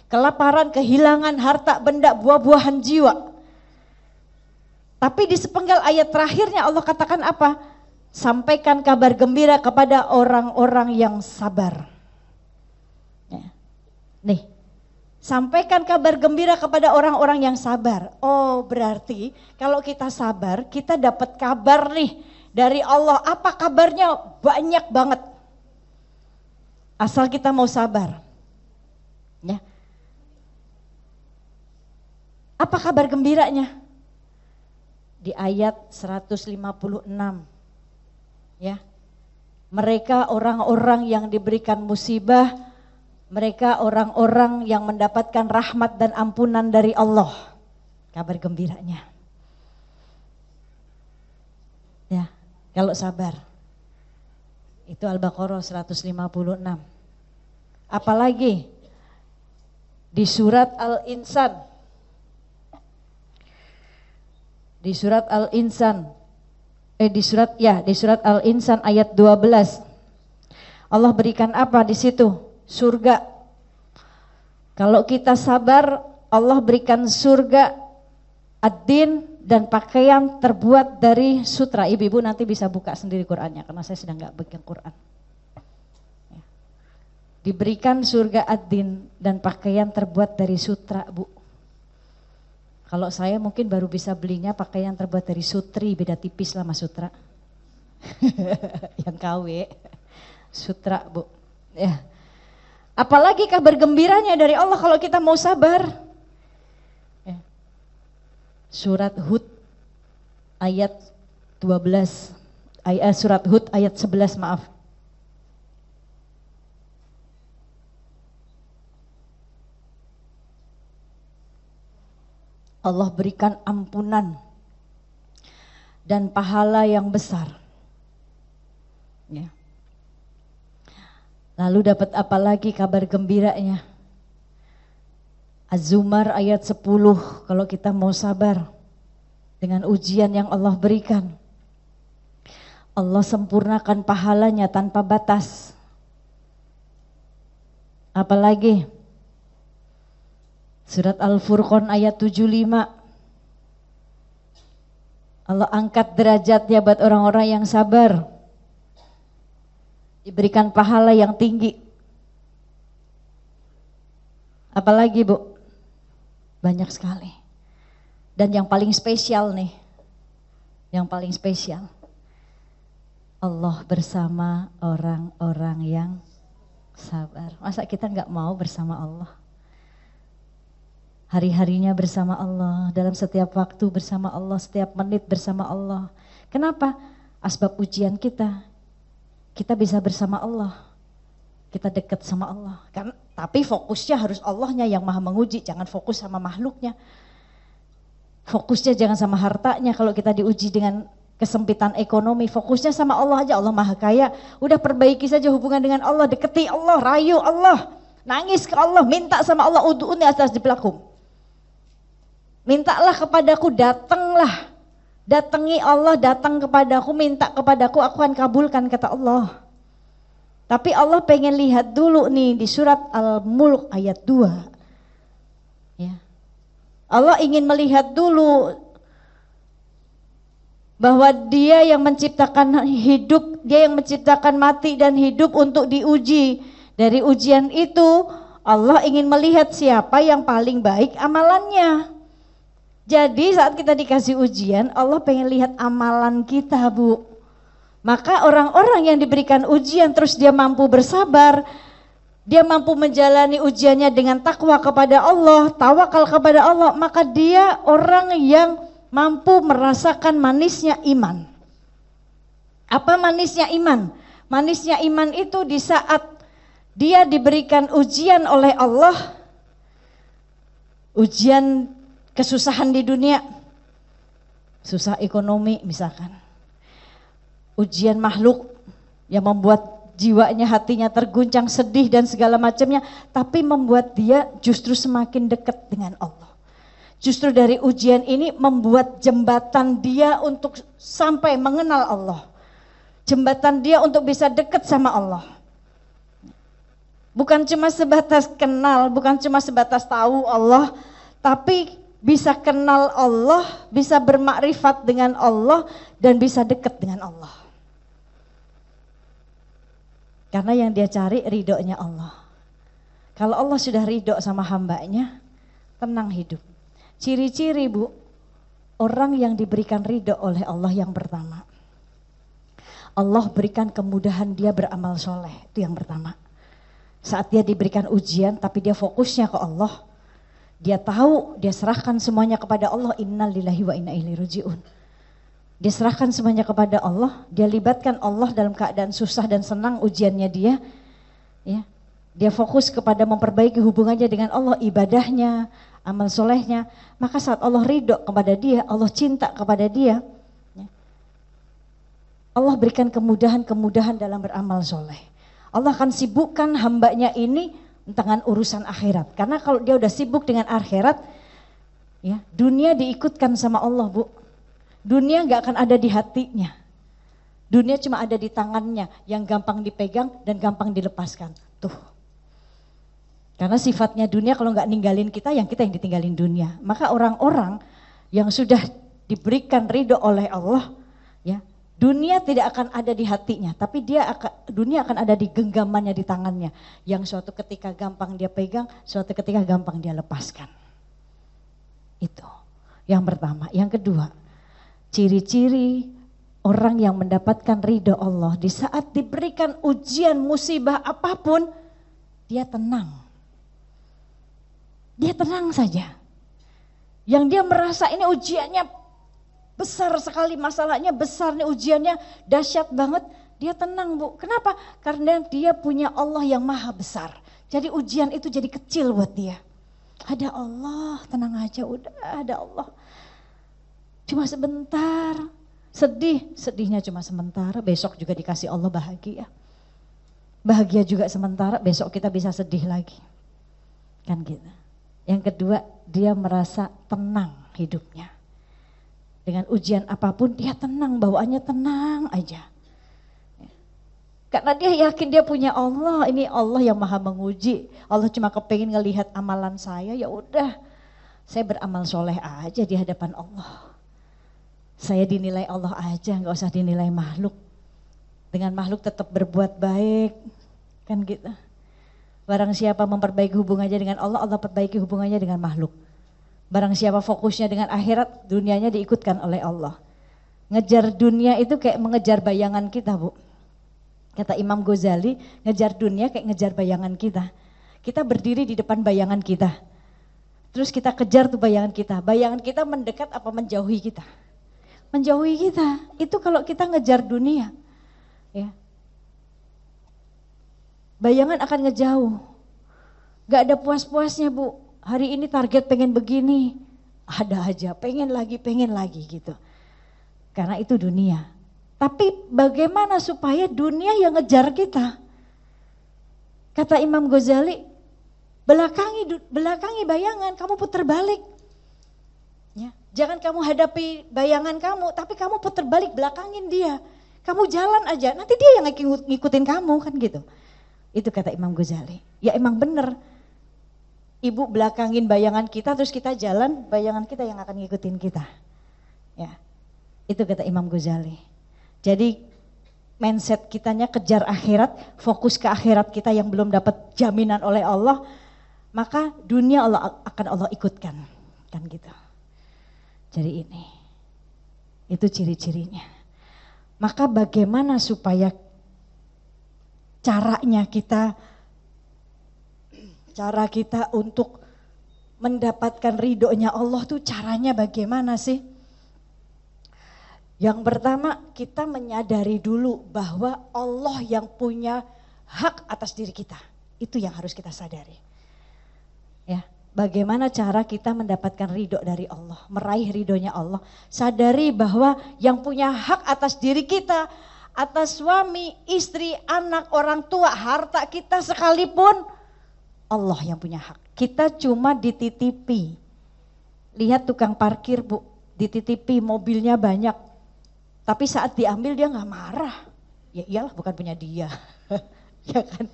Kelaparan, kehilangan harta benda, buah-buahan jiwa. Tapi di sepenggal ayat terakhirnya Allah katakan apa? sampaikan kabar gembira kepada orang-orang yang sabar. Ya. Nih, sampaikan kabar gembira kepada orang-orang yang sabar. Oh, berarti kalau kita sabar, kita dapat kabar nih dari Allah. Apa kabarnya? Banyak banget. Asal kita mau sabar. Ya. Apa kabar gembiranya? Di ayat 156 Ya. Mereka orang-orang yang diberikan musibah, mereka orang-orang yang mendapatkan rahmat dan ampunan dari Allah. Kabar gembiranya. Ya, kalau sabar. Itu Al-Baqarah 156. Apalagi di surat Al-Insan. Di surat Al-Insan eh di surat ya di surat Al-Insan ayat 12. Allah berikan apa di situ? Surga. Kalau kita sabar, Allah berikan surga ad-din dan pakaian terbuat dari sutra. Ibu-ibu nanti bisa buka sendiri Qur'annya karena saya sedang nggak bikin Qur'an. Ya. Diberikan surga ad-din dan pakaian terbuat dari sutra, Bu. Kalau saya mungkin baru bisa belinya pakai yang terbuat dari sutri, beda tipis lah mas sutra. yang KW, sutra bu. Ya. Apalagi kabar gembiranya dari Allah kalau kita mau sabar. Ya. Surat Hud ayat 12, ayat, eh, surat Hud ayat 11 maaf. Allah berikan ampunan dan pahala yang besar. Ya. Lalu dapat apa lagi kabar gembiranya? Az-Zumar ayat 10 kalau kita mau sabar dengan ujian yang Allah berikan. Allah sempurnakan pahalanya tanpa batas. Apalagi Surat Al-Furqan ayat 75. Allah angkat derajatnya buat orang-orang yang sabar. Diberikan pahala yang tinggi. Apalagi Bu? Banyak sekali. Dan yang paling spesial nih. Yang paling spesial. Allah bersama orang-orang yang sabar. Masa kita nggak mau bersama Allah? hari-harinya bersama Allah, dalam setiap waktu bersama Allah, setiap menit bersama Allah. Kenapa? Asbab ujian kita. Kita bisa bersama Allah. Kita dekat sama Allah. Kan tapi fokusnya harus Allahnya yang Maha menguji, jangan fokus sama makhluknya. Fokusnya jangan sama hartanya kalau kita diuji dengan kesempitan ekonomi, fokusnya sama Allah aja, Allah Maha Kaya. Udah perbaiki saja hubungan dengan Allah, deketi Allah, rayu Allah, nangis ke Allah, minta sama Allah, udu'uni di dibelakum. Mintalah kepadaku, datanglah. Datangi Allah, datang kepadaku, minta kepadaku, aku akan kabulkan, kata Allah. Tapi Allah pengen lihat dulu nih di surat Al-Mulk ayat 2. Ya. Allah ingin melihat dulu bahwa dia yang menciptakan hidup, dia yang menciptakan mati dan hidup untuk diuji. Dari ujian itu Allah ingin melihat siapa yang paling baik amalannya. Jadi saat kita dikasih ujian, Allah pengen lihat amalan kita, Bu. Maka orang-orang yang diberikan ujian terus dia mampu bersabar, dia mampu menjalani ujiannya dengan takwa kepada Allah, tawakal kepada Allah, maka dia orang yang mampu merasakan manisnya iman. Apa manisnya iman? Manisnya iman itu di saat dia diberikan ujian oleh Allah, ujian kesusahan di dunia, susah ekonomi misalkan, ujian makhluk yang membuat jiwanya, hatinya terguncang, sedih dan segala macamnya, tapi membuat dia justru semakin dekat dengan Allah. Justru dari ujian ini membuat jembatan dia untuk sampai mengenal Allah. Jembatan dia untuk bisa dekat sama Allah. Bukan cuma sebatas kenal, bukan cuma sebatas tahu Allah, tapi bisa kenal Allah, bisa bermakrifat dengan Allah, dan bisa dekat dengan Allah. Karena yang dia cari ridhonya Allah. Kalau Allah sudah ridho sama hambanya, tenang hidup. Ciri-ciri bu, orang yang diberikan ridho oleh Allah yang pertama. Allah berikan kemudahan dia beramal soleh, itu yang pertama. Saat dia diberikan ujian tapi dia fokusnya ke Allah, dia tahu, dia serahkan semuanya kepada Allah. Innalillahi wa inna ilaihi rajiun. Dia serahkan semuanya kepada Allah, dia libatkan Allah dalam keadaan susah dan senang ujiannya dia. Ya. Dia fokus kepada memperbaiki hubungannya dengan Allah, ibadahnya, amal solehnya. Maka saat Allah ridho kepada dia, Allah cinta kepada dia, ya. Allah berikan kemudahan-kemudahan dalam beramal soleh. Allah akan sibukkan hambanya ini dengan urusan akhirat. Karena kalau dia udah sibuk dengan akhirat, ya dunia diikutkan sama Allah, Bu. Dunia nggak akan ada di hatinya. Dunia cuma ada di tangannya yang gampang dipegang dan gampang dilepaskan. Tuh. Karena sifatnya dunia kalau nggak ninggalin kita, yang kita yang ditinggalin dunia. Maka orang-orang yang sudah diberikan ridho oleh Allah, Dunia tidak akan ada di hatinya, tapi dia akan, dunia akan ada di genggamannya di tangannya. Yang suatu ketika gampang dia pegang, suatu ketika gampang dia lepaskan. Itu yang pertama. Yang kedua, ciri-ciri orang yang mendapatkan ridho Allah di saat diberikan ujian musibah apapun, dia tenang. Dia tenang saja. Yang dia merasa ini ujiannya besar sekali masalahnya, besar nih ujiannya, dahsyat banget. Dia tenang bu, kenapa? Karena dia punya Allah yang maha besar. Jadi ujian itu jadi kecil buat dia. Ada Allah, tenang aja udah ada Allah. Cuma sebentar, sedih, sedihnya cuma sementara, besok juga dikasih Allah bahagia. Bahagia juga sementara, besok kita bisa sedih lagi. Kan gitu. Yang kedua, dia merasa tenang hidupnya dengan ujian apapun dia tenang, bawaannya tenang aja. Ya. Karena dia yakin dia punya Allah, ini Allah yang maha menguji. Allah cuma kepengen ngelihat amalan saya, ya udah saya beramal soleh aja di hadapan Allah. Saya dinilai Allah aja, nggak usah dinilai makhluk. Dengan makhluk tetap berbuat baik, kan gitu. Barang siapa memperbaiki hubungannya dengan Allah, Allah perbaiki hubungannya dengan makhluk. Barang siapa fokusnya dengan akhirat, dunianya diikutkan oleh Allah. Ngejar dunia itu kayak mengejar bayangan kita, Bu. Kata Imam Ghazali, ngejar dunia kayak ngejar bayangan kita. Kita berdiri di depan bayangan kita. Terus kita kejar tuh bayangan kita. Bayangan kita mendekat apa menjauhi kita? Menjauhi kita. Itu kalau kita ngejar dunia. Ya. Bayangan akan ngejauh. Gak ada puas-puasnya, Bu hari ini target pengen begini, ada aja, pengen lagi, pengen lagi gitu. Karena itu dunia. Tapi bagaimana supaya dunia yang ngejar kita? Kata Imam Ghazali, belakangi belakangi bayangan, kamu putar balik. Ya, jangan kamu hadapi bayangan kamu, tapi kamu putar balik belakangin dia. Kamu jalan aja, nanti dia yang ngikutin kamu kan gitu. Itu kata Imam Ghazali. Ya emang bener, ibu belakangin bayangan kita terus kita jalan bayangan kita yang akan ngikutin kita ya itu kata Imam Ghazali jadi mindset kitanya kejar akhirat fokus ke akhirat kita yang belum dapat jaminan oleh Allah maka dunia Allah akan Allah ikutkan kan gitu jadi ini itu ciri-cirinya maka bagaimana supaya caranya kita Cara kita untuk mendapatkan ridhonya Allah tuh caranya bagaimana sih? Yang pertama kita menyadari dulu bahwa Allah yang punya hak atas diri kita. Itu yang harus kita sadari. Ya, bagaimana cara kita mendapatkan ridho dari Allah, meraih ridhonya Allah. Sadari bahwa yang punya hak atas diri kita, atas suami, istri, anak, orang tua, harta kita sekalipun Allah yang punya hak. Kita cuma dititipi. Lihat tukang parkir bu, dititipi mobilnya banyak. Tapi saat diambil dia nggak marah. Ya iyalah bukan punya dia. ya kan?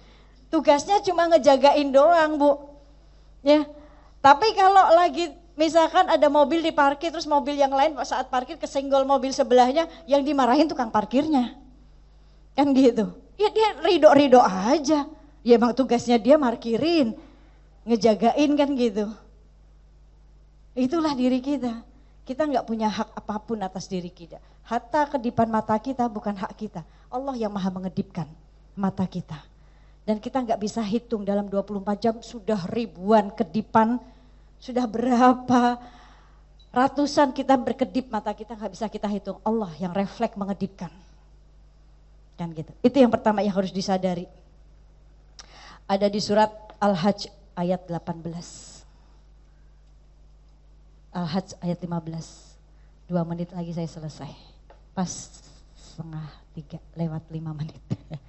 Tugasnya cuma ngejagain doang bu. Ya, tapi kalau lagi misalkan ada mobil di parkir terus mobil yang lain saat parkir kesenggol mobil sebelahnya yang dimarahin tukang parkirnya. Kan gitu. Ya dia ridho-ridho aja. Ya emang tugasnya dia markirin, ngejagain kan gitu. Itulah diri kita. Kita nggak punya hak apapun atas diri kita. Hatta kedipan mata kita bukan hak kita. Allah yang maha mengedipkan mata kita. Dan kita nggak bisa hitung dalam 24 jam sudah ribuan kedipan, sudah berapa ratusan kita berkedip mata kita nggak bisa kita hitung. Allah yang refleks mengedipkan. Kan gitu. Itu yang pertama yang harus disadari ada di surat Al-Hajj ayat 18. Al-Hajj ayat 15. Dua menit lagi saya selesai. Pas setengah tiga, lewat lima menit.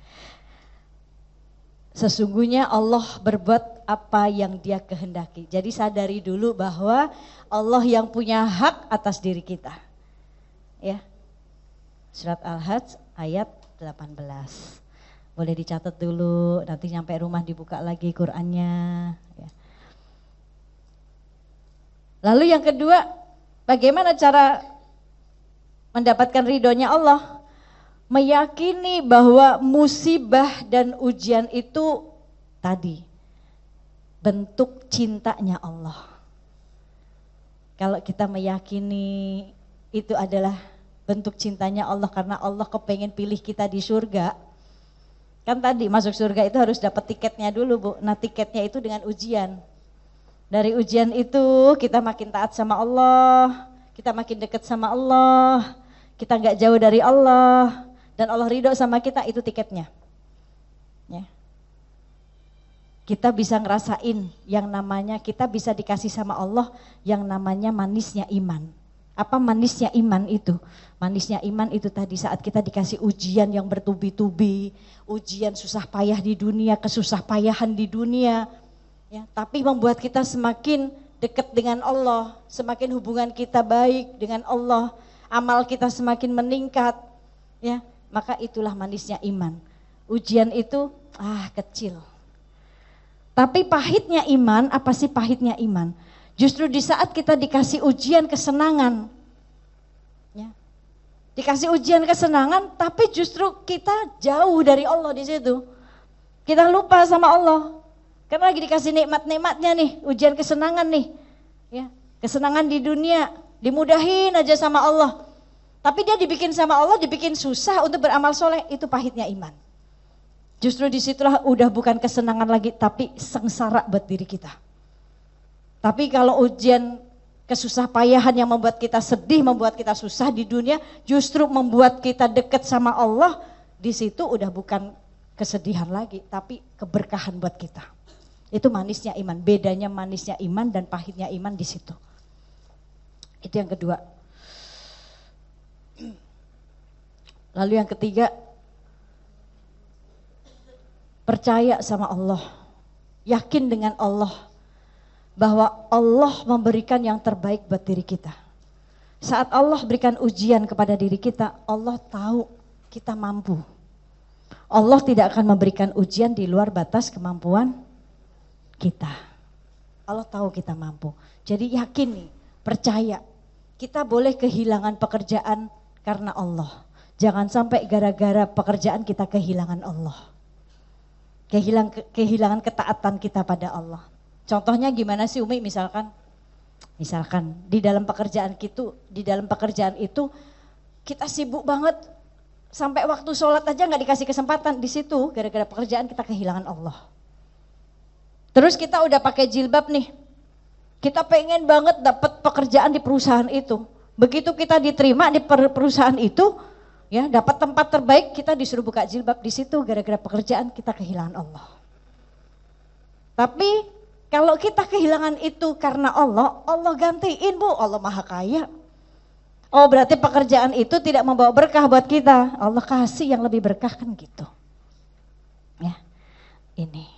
Sesungguhnya Allah berbuat apa yang dia kehendaki. Jadi sadari dulu bahwa Allah yang punya hak atas diri kita. Ya. Surat Al-Hajj ayat 18 boleh dicatat dulu nanti nyampe rumah dibuka lagi Qurannya ya. lalu yang kedua bagaimana cara mendapatkan ridhonya Allah meyakini bahwa musibah dan ujian itu tadi bentuk cintanya Allah kalau kita meyakini itu adalah bentuk cintanya Allah karena Allah kepengen pilih kita di surga Kan tadi masuk surga itu harus dapat tiketnya dulu Bu. Nah tiketnya itu dengan ujian. Dari ujian itu kita makin taat sama Allah, kita makin dekat sama Allah, kita nggak jauh dari Allah, dan Allah ridho sama kita itu tiketnya. Ya. Kita bisa ngerasain yang namanya kita bisa dikasih sama Allah yang namanya manisnya iman apa manisnya iman itu. Manisnya iman itu tadi saat kita dikasih ujian yang bertubi-tubi, ujian susah payah di dunia, kesusah payahan di dunia. Ya, tapi membuat kita semakin dekat dengan Allah, semakin hubungan kita baik dengan Allah, amal kita semakin meningkat. Ya, maka itulah manisnya iman. Ujian itu ah kecil. Tapi pahitnya iman, apa sih pahitnya iman? Justru di saat kita dikasih ujian kesenangan, ya, dikasih ujian kesenangan, tapi justru kita jauh dari Allah di situ. Kita lupa sama Allah, karena lagi dikasih nikmat-nikmatnya nih, ujian kesenangan nih. Ya, kesenangan di dunia dimudahin aja sama Allah. Tapi dia dibikin sama Allah, dibikin susah untuk beramal soleh, itu pahitnya iman. Justru disitulah udah bukan kesenangan lagi, tapi sengsara buat diri kita. Tapi kalau ujian kesusah payahan yang membuat kita sedih, membuat kita susah di dunia, justru membuat kita dekat sama Allah, di situ udah bukan kesedihan lagi, tapi keberkahan buat kita. Itu manisnya iman, bedanya manisnya iman dan pahitnya iman di situ. Itu yang kedua. Lalu yang ketiga, percaya sama Allah. Yakin dengan Allah bahwa Allah memberikan yang terbaik buat diri kita. Saat Allah berikan ujian kepada diri kita, Allah tahu kita mampu. Allah tidak akan memberikan ujian di luar batas kemampuan kita. Allah tahu kita mampu. Jadi yakin nih, percaya. Kita boleh kehilangan pekerjaan karena Allah. Jangan sampai gara-gara pekerjaan kita kehilangan Allah. Kehilang, kehilangan ketaatan kita pada Allah. Contohnya gimana sih Umi misalkan? Misalkan di dalam pekerjaan itu, di dalam pekerjaan itu kita sibuk banget sampai waktu sholat aja nggak dikasih kesempatan di situ gara-gara pekerjaan kita kehilangan Allah. Terus kita udah pakai jilbab nih, kita pengen banget dapat pekerjaan di perusahaan itu. Begitu kita diterima di perusahaan itu, ya dapat tempat terbaik kita disuruh buka jilbab di situ gara-gara pekerjaan kita kehilangan Allah. Tapi kalau kita kehilangan itu karena Allah, Allah gantiin bu, Allah maha kaya. Oh berarti pekerjaan itu tidak membawa berkah buat kita. Allah kasih yang lebih berkah kan gitu. Ya, ini.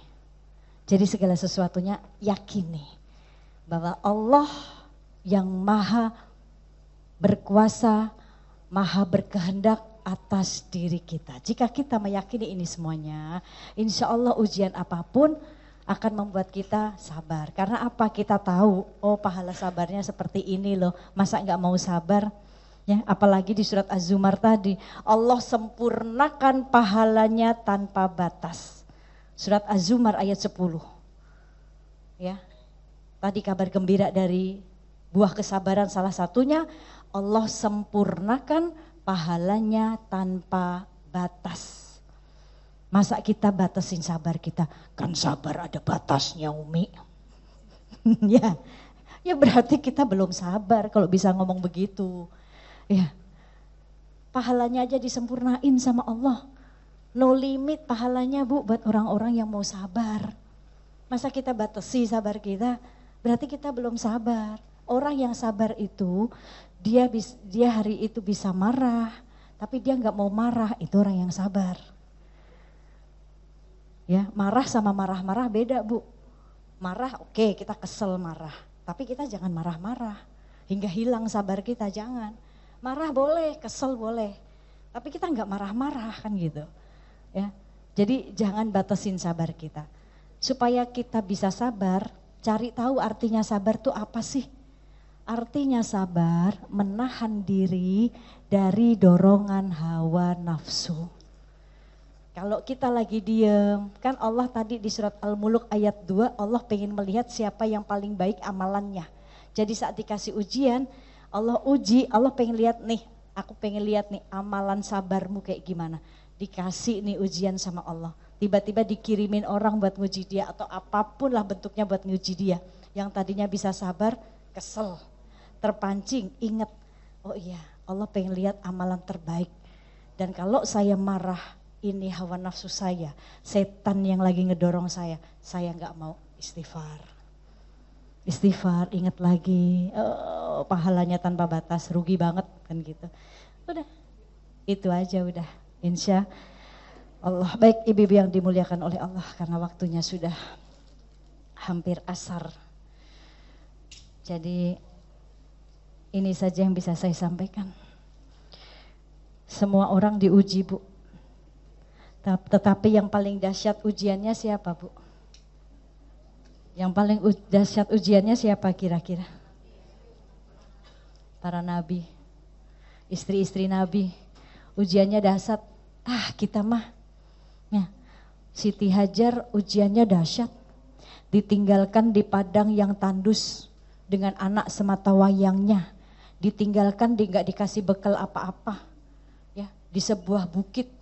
Jadi segala sesuatunya yakini bahwa Allah yang maha berkuasa, maha berkehendak atas diri kita. Jika kita meyakini ini semuanya, insya Allah ujian apapun akan membuat kita sabar. Karena apa? Kita tahu, oh pahala sabarnya seperti ini loh. Masa nggak mau sabar? Ya, apalagi di surat Az-Zumar tadi, Allah sempurnakan pahalanya tanpa batas. Surat Az-Zumar ayat 10. Ya. Tadi kabar gembira dari buah kesabaran salah satunya Allah sempurnakan pahalanya tanpa batas. Masa kita batasin sabar kita? Kan sabar ada batasnya Umi. ya, ya berarti kita belum sabar kalau bisa ngomong begitu. Ya, pahalanya aja disempurnain sama Allah. No limit pahalanya bu buat orang-orang yang mau sabar. Masa kita batasi sabar kita? Berarti kita belum sabar. Orang yang sabar itu dia dia hari itu bisa marah, tapi dia nggak mau marah itu orang yang sabar. Ya, marah sama marah-marah beda, Bu. Marah oke, okay, kita kesel marah, tapi kita jangan marah-marah hingga hilang sabar kita, jangan. Marah boleh, kesel boleh. Tapi kita nggak marah-marah kan gitu. Ya. Jadi jangan batasin sabar kita. Supaya kita bisa sabar, cari tahu artinya sabar tuh apa sih? Artinya sabar menahan diri dari dorongan hawa nafsu. Kalau kita lagi diem, kan Allah tadi di surat Al-Muluk ayat 2, Allah pengen melihat siapa yang paling baik amalannya. Jadi saat dikasih ujian, Allah uji, Allah pengen lihat nih, aku pengen lihat nih amalan sabarmu kayak gimana. Dikasih nih ujian sama Allah. Tiba-tiba dikirimin orang buat nguji dia atau apapun lah bentuknya buat nguji dia. Yang tadinya bisa sabar, kesel, terpancing, inget. Oh iya, Allah pengen lihat amalan terbaik. Dan kalau saya marah, ini hawa nafsu saya, setan yang lagi ngedorong saya, saya nggak mau istighfar. Istighfar, ingat lagi, oh, pahalanya tanpa batas, rugi banget kan gitu. Udah, itu aja udah, insya Allah. Baik ibu-ibu yang dimuliakan oleh Allah karena waktunya sudah hampir asar. Jadi ini saja yang bisa saya sampaikan. Semua orang diuji bu, tetapi yang paling dahsyat ujiannya siapa, Bu? Yang paling dahsyat ujiannya siapa kira-kira? Para nabi, istri-istri nabi. Ujiannya dahsyat. Ah, kita mah. Ya. Siti Hajar ujiannya dahsyat. Ditinggalkan di padang yang tandus dengan anak semata wayangnya. Ditinggalkan di nggak dikasih bekal apa-apa. Ya, di sebuah bukit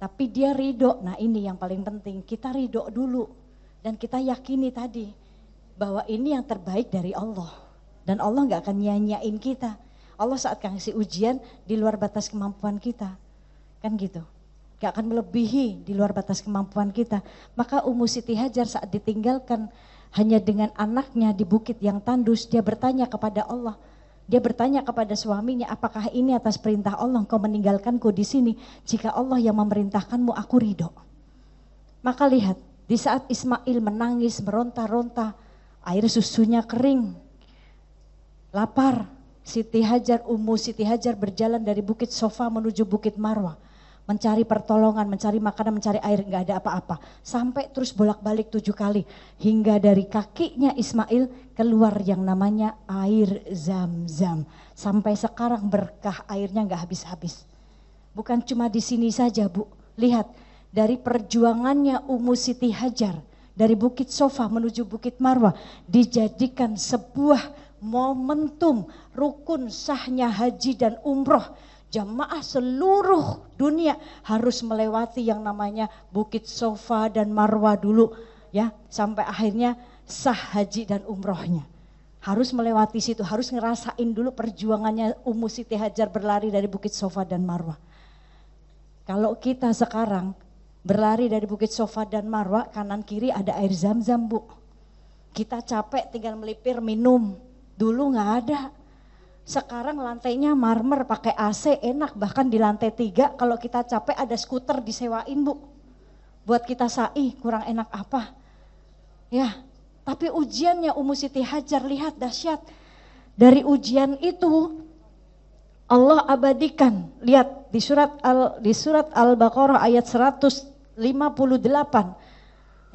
tapi dia ridho. Nah ini yang paling penting, kita ridho dulu. Dan kita yakini tadi bahwa ini yang terbaik dari Allah. Dan Allah nggak akan nyanyain kita. Allah saat kasih ujian di luar batas kemampuan kita. Kan gitu. Gak akan melebihi di luar batas kemampuan kita. Maka Ummu Siti Hajar saat ditinggalkan hanya dengan anaknya di bukit yang tandus, dia bertanya kepada Allah, dia bertanya kepada suaminya, apakah ini atas perintah Allah engkau meninggalkanku di sini? Jika Allah yang memerintahkanmu, aku ridho. Maka lihat, di saat Ismail menangis, meronta-ronta, air susunya kering, lapar. Siti Hajar, umur Siti Hajar berjalan dari Bukit Sofa menuju Bukit Marwah mencari pertolongan, mencari makanan, mencari air, nggak ada apa-apa. Sampai terus bolak-balik tujuh kali, hingga dari kakinya Ismail keluar yang namanya air zam-zam. Sampai sekarang berkah airnya nggak habis-habis. Bukan cuma di sini saja Bu, lihat dari perjuangannya Umu Siti Hajar, dari Bukit Sofa menuju Bukit Marwah, dijadikan sebuah momentum rukun sahnya haji dan umroh jamaah seluruh dunia harus melewati yang namanya Bukit Sofa dan Marwa dulu ya sampai akhirnya sah haji dan umrohnya harus melewati situ harus ngerasain dulu perjuangannya Ummu Siti Hajar berlari dari Bukit Sofa dan Marwa kalau kita sekarang berlari dari Bukit Sofa dan Marwa kanan kiri ada air zam-zam bu kita capek tinggal melipir minum dulu nggak ada sekarang lantainya marmer pakai AC enak bahkan di lantai tiga kalau kita capek ada skuter disewain bu. Buat kita sa'i kurang enak apa. Ya tapi ujiannya Umu Siti Hajar lihat dahsyat. Dari ujian itu Allah abadikan. Lihat di surat Al di surat Al-Baqarah ayat 158.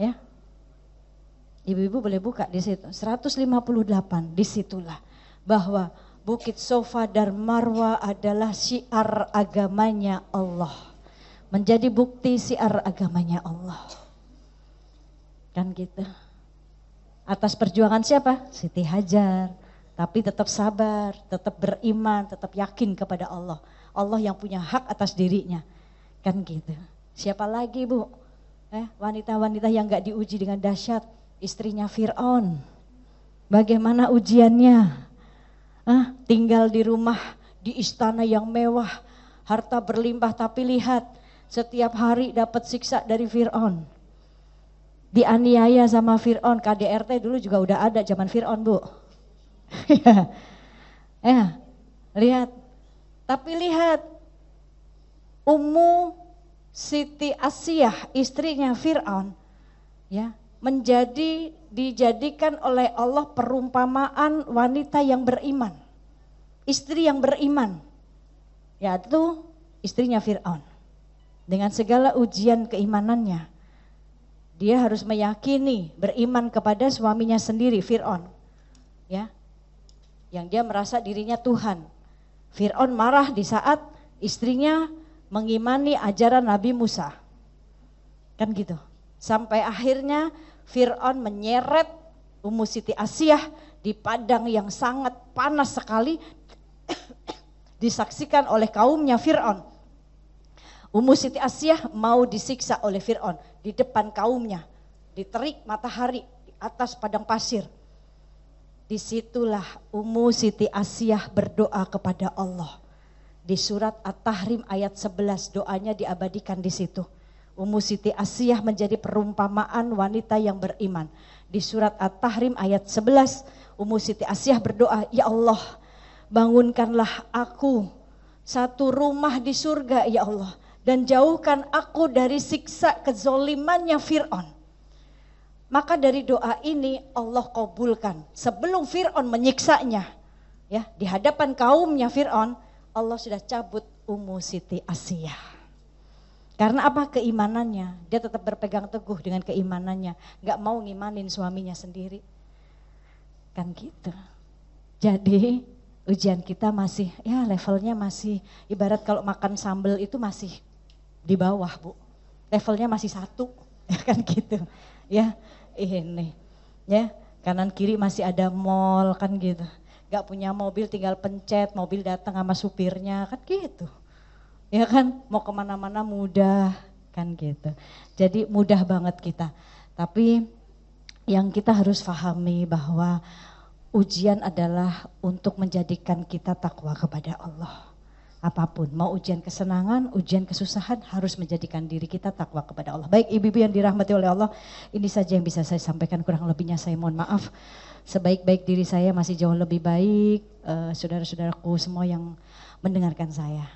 Ya. Ibu-ibu boleh buka di situ. 158 disitulah bahwa Bukit Sofa dan Marwa adalah syiar agamanya Allah. Menjadi bukti syiar agamanya Allah. Kan gitu. Atas perjuangan siapa? Siti Hajar. Tapi tetap sabar, tetap beriman, tetap yakin kepada Allah. Allah yang punya hak atas dirinya. Kan gitu. Siapa lagi bu? Eh, wanita-wanita yang gak diuji dengan dahsyat. Istrinya Fir'aun. Bagaimana ujiannya? Hah? tinggal di rumah, di istana yang mewah, harta berlimpah, tapi lihat setiap hari dapat siksa dari Fir'aun. Dianiaya sama Fir'aun, KDRT dulu juga udah ada zaman Fir'aun bu. ya. ya, lihat. Tapi lihat, Ummu Siti Asiyah, istrinya Fir'aun, ya menjadi dijadikan oleh Allah perumpamaan wanita yang beriman. Istri yang beriman yaitu istrinya Firaun. Dengan segala ujian keimanannya, dia harus meyakini beriman kepada suaminya sendiri Firaun. Ya. Yang dia merasa dirinya Tuhan. Firaun marah di saat istrinya mengimani ajaran Nabi Musa. Kan gitu. Sampai akhirnya Fir'aun menyeret Ummu Siti Asiyah di padang yang sangat panas sekali disaksikan oleh kaumnya Fir'aun. Ummu Siti Asiyah mau disiksa oleh Fir'aun di depan kaumnya, diterik matahari di atas padang pasir. Disitulah Ummu Siti Asiyah berdoa kepada Allah. Di surat At-Tahrim ayat 11 doanya diabadikan di situ. Ummu Siti Asiyah menjadi perumpamaan wanita yang beriman. Di surat At-Tahrim ayat 11, Ummu Siti Asiyah berdoa, "Ya Allah, bangunkanlah aku satu rumah di surga, ya Allah, dan jauhkan aku dari siksa kezolimannya Fir'aun." Maka dari doa ini Allah kabulkan sebelum Fir'aun menyiksanya. Ya, di hadapan kaumnya Fir'aun, Allah sudah cabut Ummu Siti Asiyah. Karena apa? Keimanannya. Dia tetap berpegang teguh dengan keimanannya. nggak mau ngimanin suaminya sendiri. Kan gitu. Jadi ujian kita masih, ya levelnya masih, ibarat kalau makan sambel itu masih di bawah bu. Levelnya masih satu, ya kan gitu. Ya ini, ya kanan kiri masih ada mall kan gitu. Gak punya mobil tinggal pencet, mobil datang sama supirnya kan gitu ya kan mau kemana-mana mudah kan gitu. Jadi mudah banget kita. Tapi yang kita harus fahami bahwa ujian adalah untuk menjadikan kita takwa kepada Allah. Apapun, mau ujian kesenangan, ujian kesusahan harus menjadikan diri kita takwa kepada Allah. Baik ibu-ibu yang dirahmati oleh Allah, ini saja yang bisa saya sampaikan kurang lebihnya saya mohon maaf. Sebaik-baik diri saya masih jauh lebih baik, uh, saudara-saudaraku semua yang mendengarkan saya.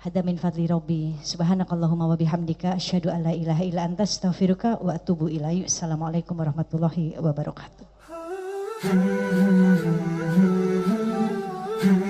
Hada min fadli Rabbi. Subhanakallahumma wa bihamdika asyhadu an la ilaha illa anta astaghfiruka wa atubu ilayu. Assalamualaikum warahmatullahi wabarakatuh.